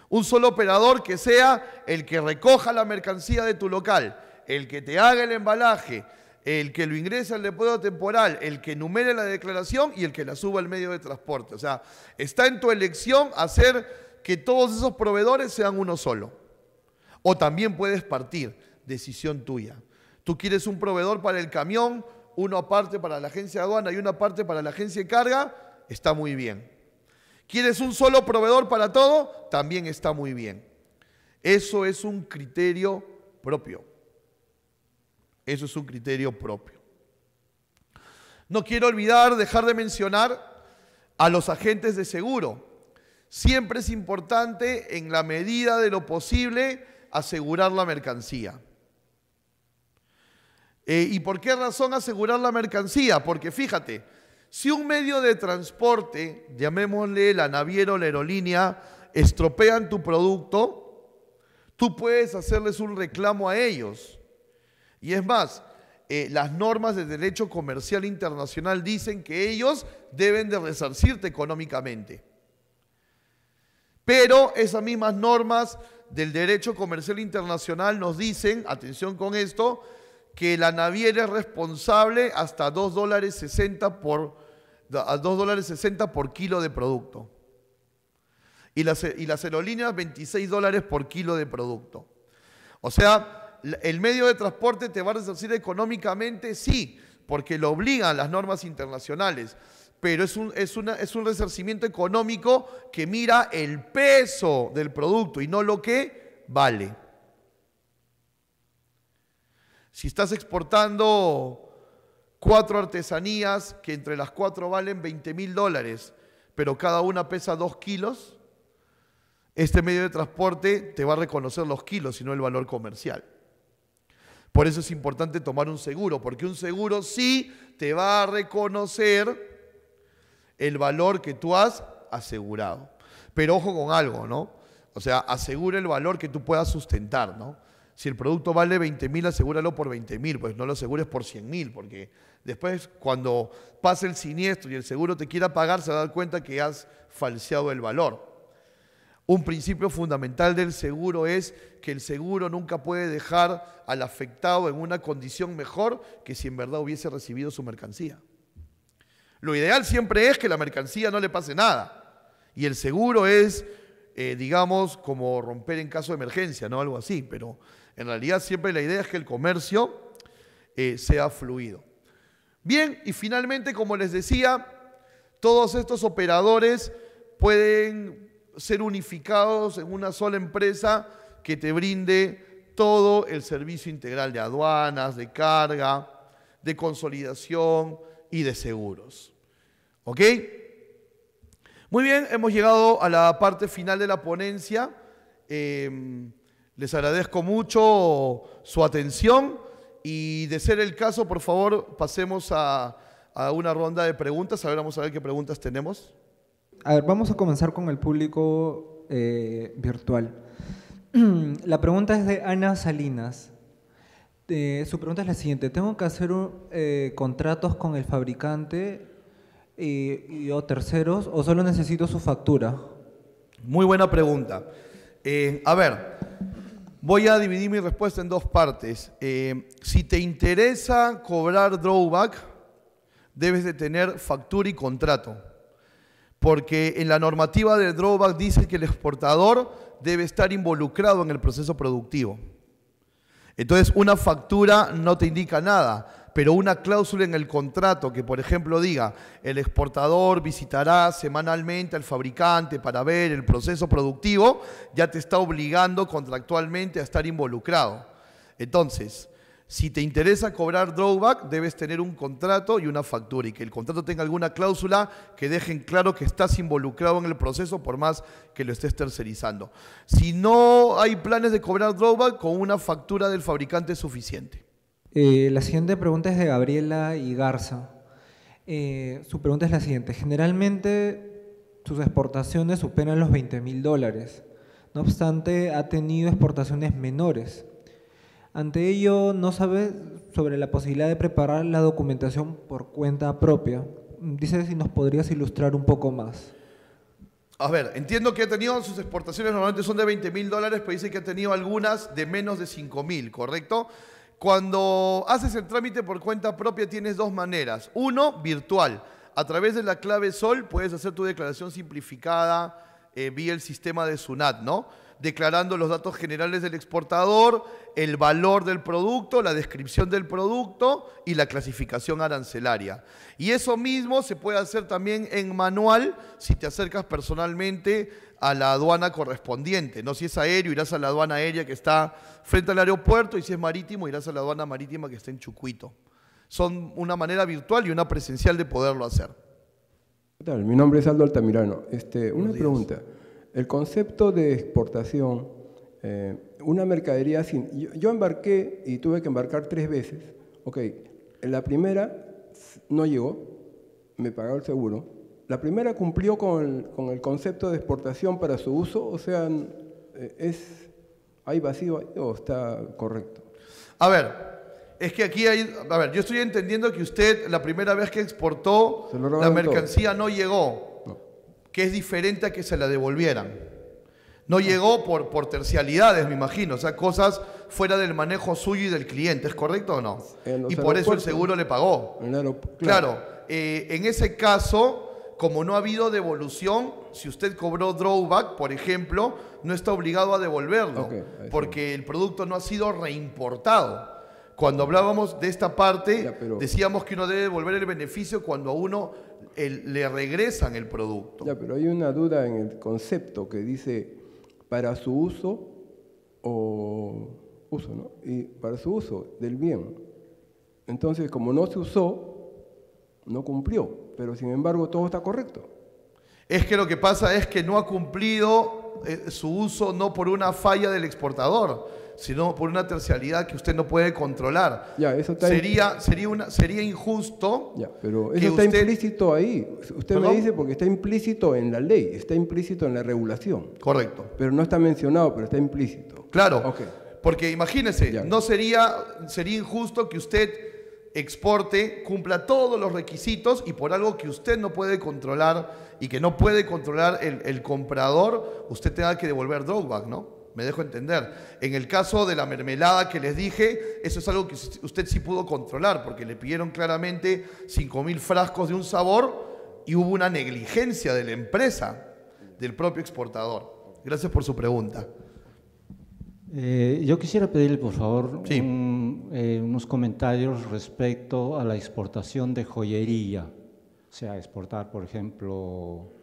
Un solo operador que sea el que recoja la mercancía de tu local, el que te haga el embalaje, el que lo ingresa al depósito temporal, el que numere la declaración y el que la suba al medio de transporte. O sea, está en tu elección hacer que todos esos proveedores sean uno solo. O también puedes partir, decisión tuya. Tú quieres un proveedor para el camión, uno aparte para la agencia de aduana y una parte para la agencia de carga, está muy bien. ¿Quieres un solo proveedor para todo? También está muy bien. Eso es un criterio propio. Eso es un criterio propio. No quiero olvidar, dejar de mencionar a los agentes de seguro. Siempre es importante, en la medida de lo posible, asegurar la mercancía. Eh, ¿Y por qué razón asegurar la mercancía? Porque fíjate, si un medio de transporte, llamémosle la naviera o la aerolínea, estropean tu producto, tú puedes hacerles un reclamo a ellos. Y es más, eh, las normas de derecho comercial internacional dicen que ellos deben de resarcirte económicamente. Pero esas mismas normas del derecho comercial internacional nos dicen, atención con esto, que la naviera es responsable hasta 2 dólares 60 por, por kilo de producto. Y las, y las aerolíneas 26 dólares por kilo de producto. O sea, el medio de transporte te va a resarcir económicamente, sí, porque lo obligan las normas internacionales, pero es un, es, una, es un resarcimiento económico que mira el peso del producto y no lo que vale. Si estás exportando cuatro artesanías que entre las cuatro valen 20 mil dólares, pero cada una pesa dos kilos, este medio de transporte te va a reconocer los kilos y no el valor comercial. Por eso es importante tomar un seguro, porque un seguro sí te va a reconocer el valor que tú has asegurado. Pero ojo con algo, ¿no? O sea, asegura el valor que tú puedas sustentar, ¿no? Si el producto vale 20 mil, asegúralo por 20 mil, pues no lo asegures por 100 mil, porque después cuando pase el siniestro y el seguro te quiera pagar, se va a dar cuenta que has falseado el valor. Un principio fundamental del seguro es que el seguro nunca puede dejar al afectado en una condición mejor que si en verdad hubiese recibido su mercancía. Lo ideal siempre es que la mercancía no le pase nada. Y el seguro es, eh, digamos, como romper en caso de emergencia, ¿no? Algo así. Pero en realidad siempre la idea es que el comercio eh, sea fluido. Bien, y finalmente, como les decía, todos estos operadores pueden ser unificados en una sola empresa que te brinde todo el servicio integral de aduanas, de carga, de consolidación y de seguros. ¿Ok? Muy bien, hemos llegado a la parte final de la ponencia. Em, les agradezco mucho su atención y de ser el caso, por favor, pasemos a, a una ronda de preguntas. A ver, vamos a ver qué preguntas tenemos a ver, vamos a comenzar con el público eh, virtual. la pregunta es de Ana Salinas. Eh, su pregunta es la siguiente, ¿tengo que hacer eh, contratos con el fabricante y, o terceros o solo necesito su factura? Muy buena pregunta. a ver, voy a dividir mi respuesta en dos partes. si te interesa cobrar drawback, debes de tener factura y contrato porque en la normativa del drawback dice que el exportador debe estar involucrado en el proceso productivo. Entonces, una factura no te indica nada, pero una cláusula en el contrato que, por ejemplo, diga, el exportador visitará semanalmente al fabricante para ver el proceso productivo, ya te está obligando contractualmente a estar involucrado. Entonces, si te interesa cobrar drawback, debes tener un contrato y una factura y que el contrato tenga alguna cláusula que dejen claro que estás involucrado en el proceso por más que lo estés tercerizando. Si no hay planes de cobrar drawback, con una factura del fabricante es suficiente. Eh, la siguiente pregunta es de Gabriela y Garza. Eh, su pregunta es la siguiente. Generalmente sus exportaciones superan los 20 mil dólares. No obstante, ha tenido exportaciones menores. Ante ello, no sabe sobre la posibilidad de preparar la documentación por cuenta propia. Dice si nos podrías ilustrar un poco más. A ver, entiendo que ha tenido sus exportaciones normalmente son de 20 mil dólares, pero dice que ha tenido algunas de menos de 5 mil, ¿correcto? Cuando haces el trámite por cuenta propia tienes dos maneras. Uno, virtual. A través de la clave SOL puedes hacer tu declaración simplificada eh, vía el sistema de SUNAT, ¿no? declarando los datos generales del exportador, el valor del producto, la descripción del producto y la clasificación arancelaria. Y eso mismo se puede hacer también en manual si te acercas personalmente a la aduana correspondiente. No si es aéreo, irás a la aduana aérea que está frente al aeropuerto y si es marítimo, irás a la aduana marítima que está en Chucuito. Son una manera virtual y una presencial de poderlo hacer. ¿Qué Mi nombre es Aldo Altamirano. Este, una pregunta. El concepto de exportación, eh, una mercadería sin... Yo, embarqué y tuve que embarcar tres veces. Ok, la primera no llegó, me pagó el seguro. La primera cumplió con el, concepto de exportación para su uso, o sea, eh, es, ¿hay vacío o está correcto? A ver, es que aquí hay, a ver, yo estoy entendiendo que usted la primera vez que exportó, la mercancía no llegó que es diferente a que se la devolvieran. No llegó por, tercialidades, me imagino, o sea, cosas fuera del manejo suyo y del cliente, ¿es correcto o no? Y por eso el seguro le pagó. Claro, eh, en ese caso, como no ha habido devolución, si usted cobró drawback, por ejemplo, no está obligado a devolverlo, porque el producto no ha sido reimportado. Cuando hablábamos de esta parte, decíamos que uno debe devolver el beneficio cuando a uno le regresan el producto. Ya, pero hay una duda en el concepto que dice para su uso o uso, ¿no? Y para su uso del bien. Entonces, como no se usó, no cumplió, pero sin embargo todo está correcto. Es que lo que pasa es que no ha cumplido eh, su uso no por una falla del exportador, sino por una tercialidad que usted no puede controlar. sería, sería, sería injusto. Ya, pero eso está implícito ahí. Usted me dice porque está implícito en la ley, está implícito en la regulación. Correcto. Pero no está mencionado, pero está implícito. Claro. Porque imagínese, no sería, sería injusto que usted exporte, cumpla todos los requisitos y por algo que usted no puede controlar y que no puede controlar el, comprador, usted tenga que devolver drawback, ¿no? Me dejo entender. En el caso de la mermelada que les dije, eso es algo que usted sí pudo controlar, porque le pidieron claramente 5.000 frascos de un sabor y hubo una negligencia de la empresa, del propio exportador. Gracias por su pregunta. Eh, yo quisiera pedirle, por favor, eh, unos comentarios respecto a la exportación de joyería. O sea, exportar, por ejemplo,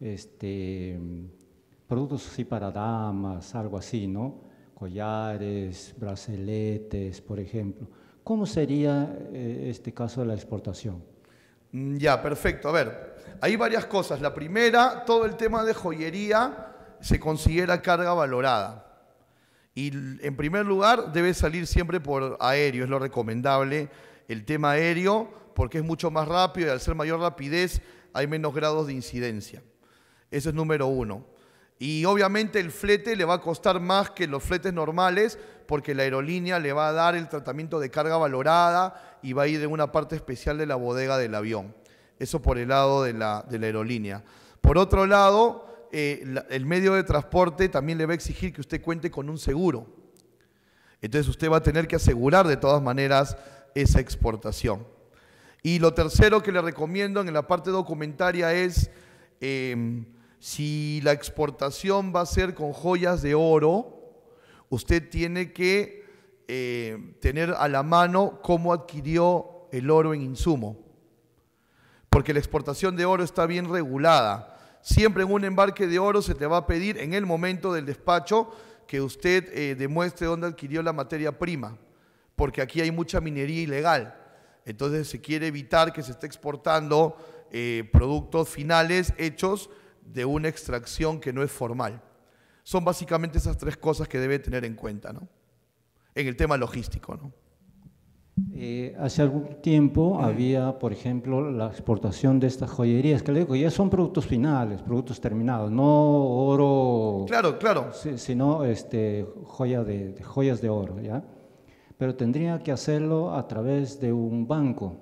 este, productos así para damas, algo así, ¿no? Collares, braceletes, por ejemplo. ¿Cómo sería eh, este caso de la exportación? Mm, ya, perfecto. A ver, hay varias cosas. La primera, todo el tema de joyería se considera carga valorada. Y en primer lugar, debe salir siempre por aéreo, es lo recomendable, el tema aéreo, porque es mucho más rápido y al ser mayor rapidez hay menos grados de incidencia. Eso es número uno. Y obviamente el flete le va a costar más que los fletes normales porque la aerolínea le va a dar el tratamiento de carga valorada y va a ir de una parte especial de la bodega del avión. Eso por el lado de la, de la aerolínea. Por otro lado, eh, el medio de transporte también le va a exigir que usted cuente con un seguro. Entonces usted va a tener que asegurar de todas maneras esa exportación. Y lo tercero que le recomiendo en la parte documentaria es em, si la exportación va a ser con joyas de oro, usted tiene que eh, tener a la mano cómo adquirió el oro en insumo, porque la exportación de oro está bien regulada. Siempre en un embarque de oro se te va a pedir en el momento del despacho que usted eh, demuestre dónde adquirió la materia prima, porque aquí hay mucha minería ilegal. Entonces se quiere evitar que se esté exportando eh, productos finales hechos de una extracción que no es formal. Son básicamente esas tres cosas que debe tener en cuenta, ¿no? En el tema logístico, ¿no? Eh, hace algún tiempo había, por ejemplo, la exportación de estas joyerías, que le digo, ya son productos finales, productos terminados, no oro. Claro, claro. Sino este, joya de, joyas de oro, ¿ya? Pero tendría que hacerlo a través de un banco,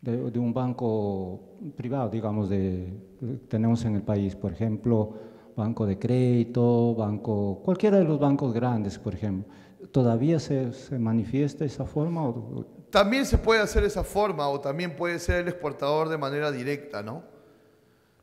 de, de un banco privado, digamos, de, tenemos en el país, por ejemplo, banco de crédito, banco, cualquiera de los bancos grandes, por ejemplo ¿Todavía se, manifiesta esa forma? También se puede hacer esa forma o también puede ser el exportador de manera directa, ¿no?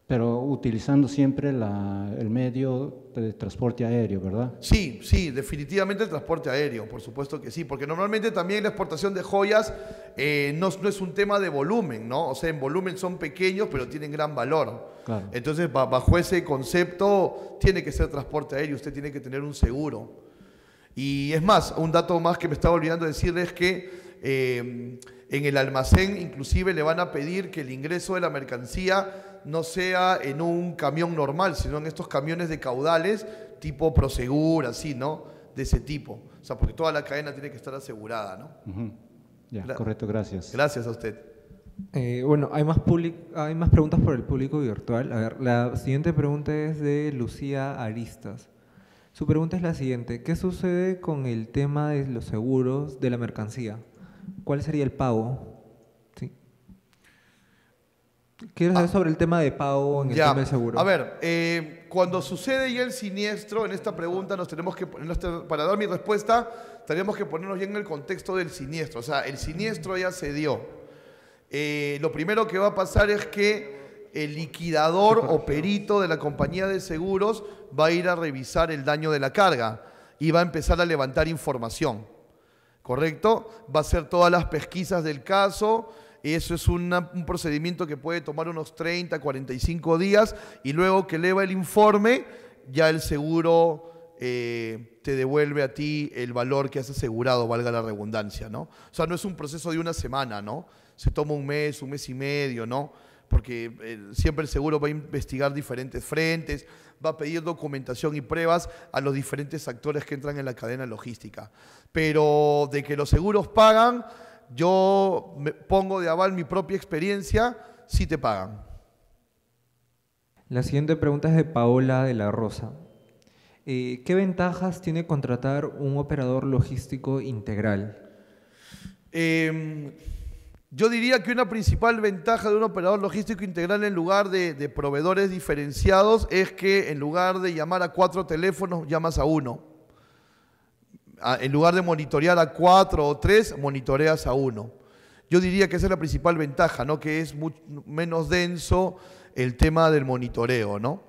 Pero utilizando siempre el medio de transporte aéreo, ¿verdad? Sí, sí, definitivamente el transporte aéreo, por supuesto que sí, porque normalmente también la exportación de joyas eh, no, es un tema de volumen, ¿no? O sea, en volumen son pequeños, pero tienen gran valor. Entonces, bajo ese concepto, tiene que ser transporte aéreo, usted tiene que tener un seguro. Y es más, un dato más que me estaba olvidando decirles es que eh, en el almacén inclusive le van a pedir que el ingreso de la mercancía no sea en un camión normal, sino en estos camiones de caudales tipo Prosegur, así, ¿no? De ese tipo. O sea, porque toda la cadena tiene que estar asegurada, ¿no? Ya, correcto, gracias. Gracias a usted. Eh, bueno, hay más, hay más preguntas por el público virtual. A ver, la siguiente pregunta es de Lucía Aristas. Su pregunta es la siguiente, ¿qué sucede con el tema de los seguros de la mercancía? ¿Cuál sería el pago? ¿Sí? Quiero saber ah. sobre el tema de pago en el tema de seguro. A ver, eh, cuando sucede ya el siniestro, en esta pregunta nos tenemos que, para dar mi respuesta, tenemos que ponernos ya en el contexto del siniestro. O sea, el siniestro ya se dio. Eh, lo primero que va a pasar es que el liquidador o perito de la compañía de seguros va a ir a revisar el daño de la carga y va a empezar a levantar información. ¿Correcto? Va a hacer todas las pesquisas del caso. Eso es un procedimiento que puede tomar unos 30, 45 días y luego que eleva el informe, ya el seguro... Eh, te devuelve a ti el valor que has asegurado, valga la redundancia, ¿no? O sea, no es un proceso de una semana, ¿no? Se toma un mes, un mes y medio, ¿no? porque eh, siempre el seguro va a investigar diferentes frentes, va a pedir documentación y pruebas a los diferentes actores que entran en la cadena logística. Pero de que los seguros pagan, yo pongo de aval mi propia experiencia, sí te pagan. La siguiente pregunta es de Paola de la Rosa. Eh, ¿Qué ventajas tiene contratar un operador logístico integral? Em, yo diría que una principal ventaja de un operador logístico integral en lugar de, proveedores diferenciados es que en lugar de llamar a cuatro teléfonos, llamas a uno. En lugar de monitorear a cuatro o tres, monitoreas a uno. Yo diría que esa es la principal ventaja, ¿no? Que es menos denso el tema del monitoreo, ¿no?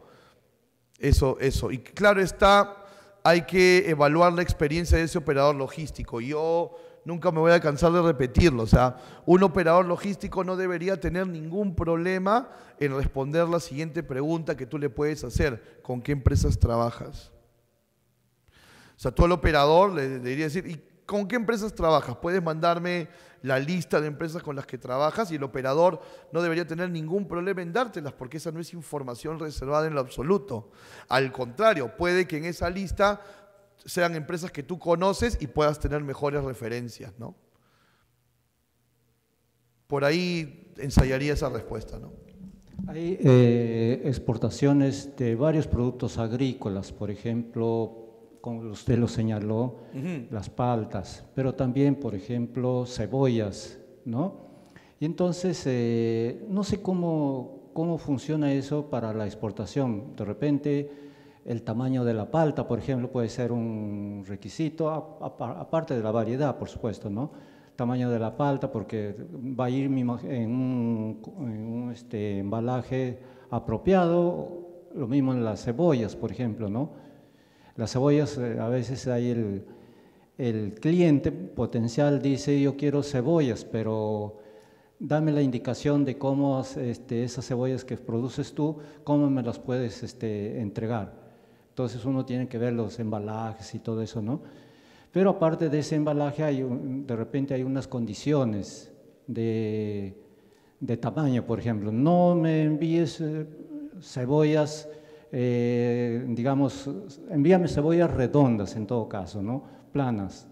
Eso, eso. Y claro está, hay que evaluar la experiencia de ese operador logístico. Yo nunca me voy a cansar de repetirlo. O sea, un operador logístico no debería tener ningún problema en responder la siguiente pregunta que tú le puedes hacer. ¿Con qué empresas trabajas? O sea, tú al operador le, dirías, decir, ¿y con qué empresas trabajas? Puedes mandarme la lista de empresas con las que trabajas y el operador no debería tener ningún problema en dártelas porque esa no es información reservada en lo absoluto. Al contrario, puede que en esa lista sean empresas que tú conoces y puedas tener mejores referencias, ¿no? Por ahí ensayaría esa respuesta, ¿no? Hay eh, exportaciones de varios productos agrícolas, por ejemplo, como usted lo señaló, las paltas, pero también, por ejemplo, cebollas, ¿no? Y entonces, eh, no sé cómo, cómo funciona eso para la exportación. De repente, el tamaño de la palta, por ejemplo, puede ser un requisito, aparte de la variedad, por supuesto, ¿no? Tamaño de la palta, porque va a ir en un, este, embalaje apropiado, lo mismo en las cebollas, por ejemplo, ¿no? Las cebollas, eh, a veces hay el, cliente potencial dice, yo quiero cebollas, pero dame la indicación de cómo este, esas cebollas que produces tú, cómo me las puedes este, entregar. Entonces uno tiene que ver los embalajes y todo eso, ¿no? Pero aparte de ese embalaje, hay de repente hay unas condiciones de, tamaño, por ejemplo. No me envíes eh, cebollas, eh, digamos, envíame cebollas redondas en todo caso, ¿no? Planas.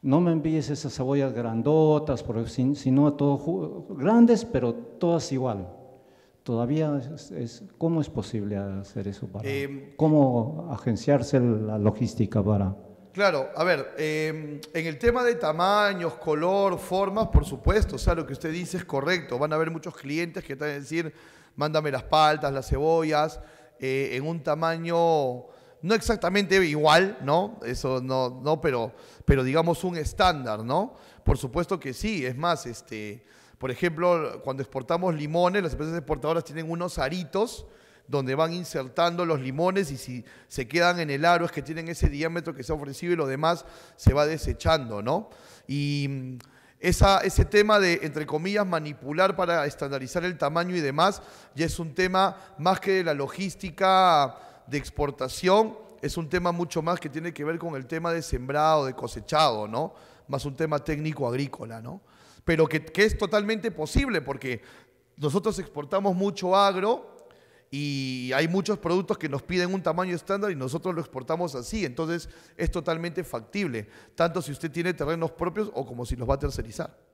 No me envíes esas cebollas grandotas, sino a todo, grandes, pero todas igual todavía es, cómo es posible hacer eso para eh, cómo agenciarse la logística para claro a ver em, en el tema de tamaños color formas por supuesto o sea lo que usted dice es correcto van a haber muchos clientes que están van a decir mándame las paltas las cebollas eh, en un tamaño no exactamente igual, ¿no? Eso no, no, pero, pero digamos un estándar, ¿no? Por supuesto que sí, es más, este, por ejemplo, cuando exportamos limones, las empresas exportadoras tienen unos aritos donde van insertando los limones y si se quedan en el aro es que tienen ese diámetro que se ha ofrecido y lo demás se va desechando, ¿no? Y mm, ese tema de, entre comillas, manipular para estandarizar el tamaño y demás, ya es un tema más que de la logística de exportación, es un tema mucho más que tiene que ver con el tema de sembrado, de cosechado, ¿no? Más un tema técnico agrícola, ¿no? pero que, que es totalmente posible porque nosotros exportamos mucho agro, y hay muchos productos que nos piden un tamaño estándar y nosotros lo exportamos así, entonces es totalmente factible, tanto si usted tiene terrenos propios o como si los va a tercerizar.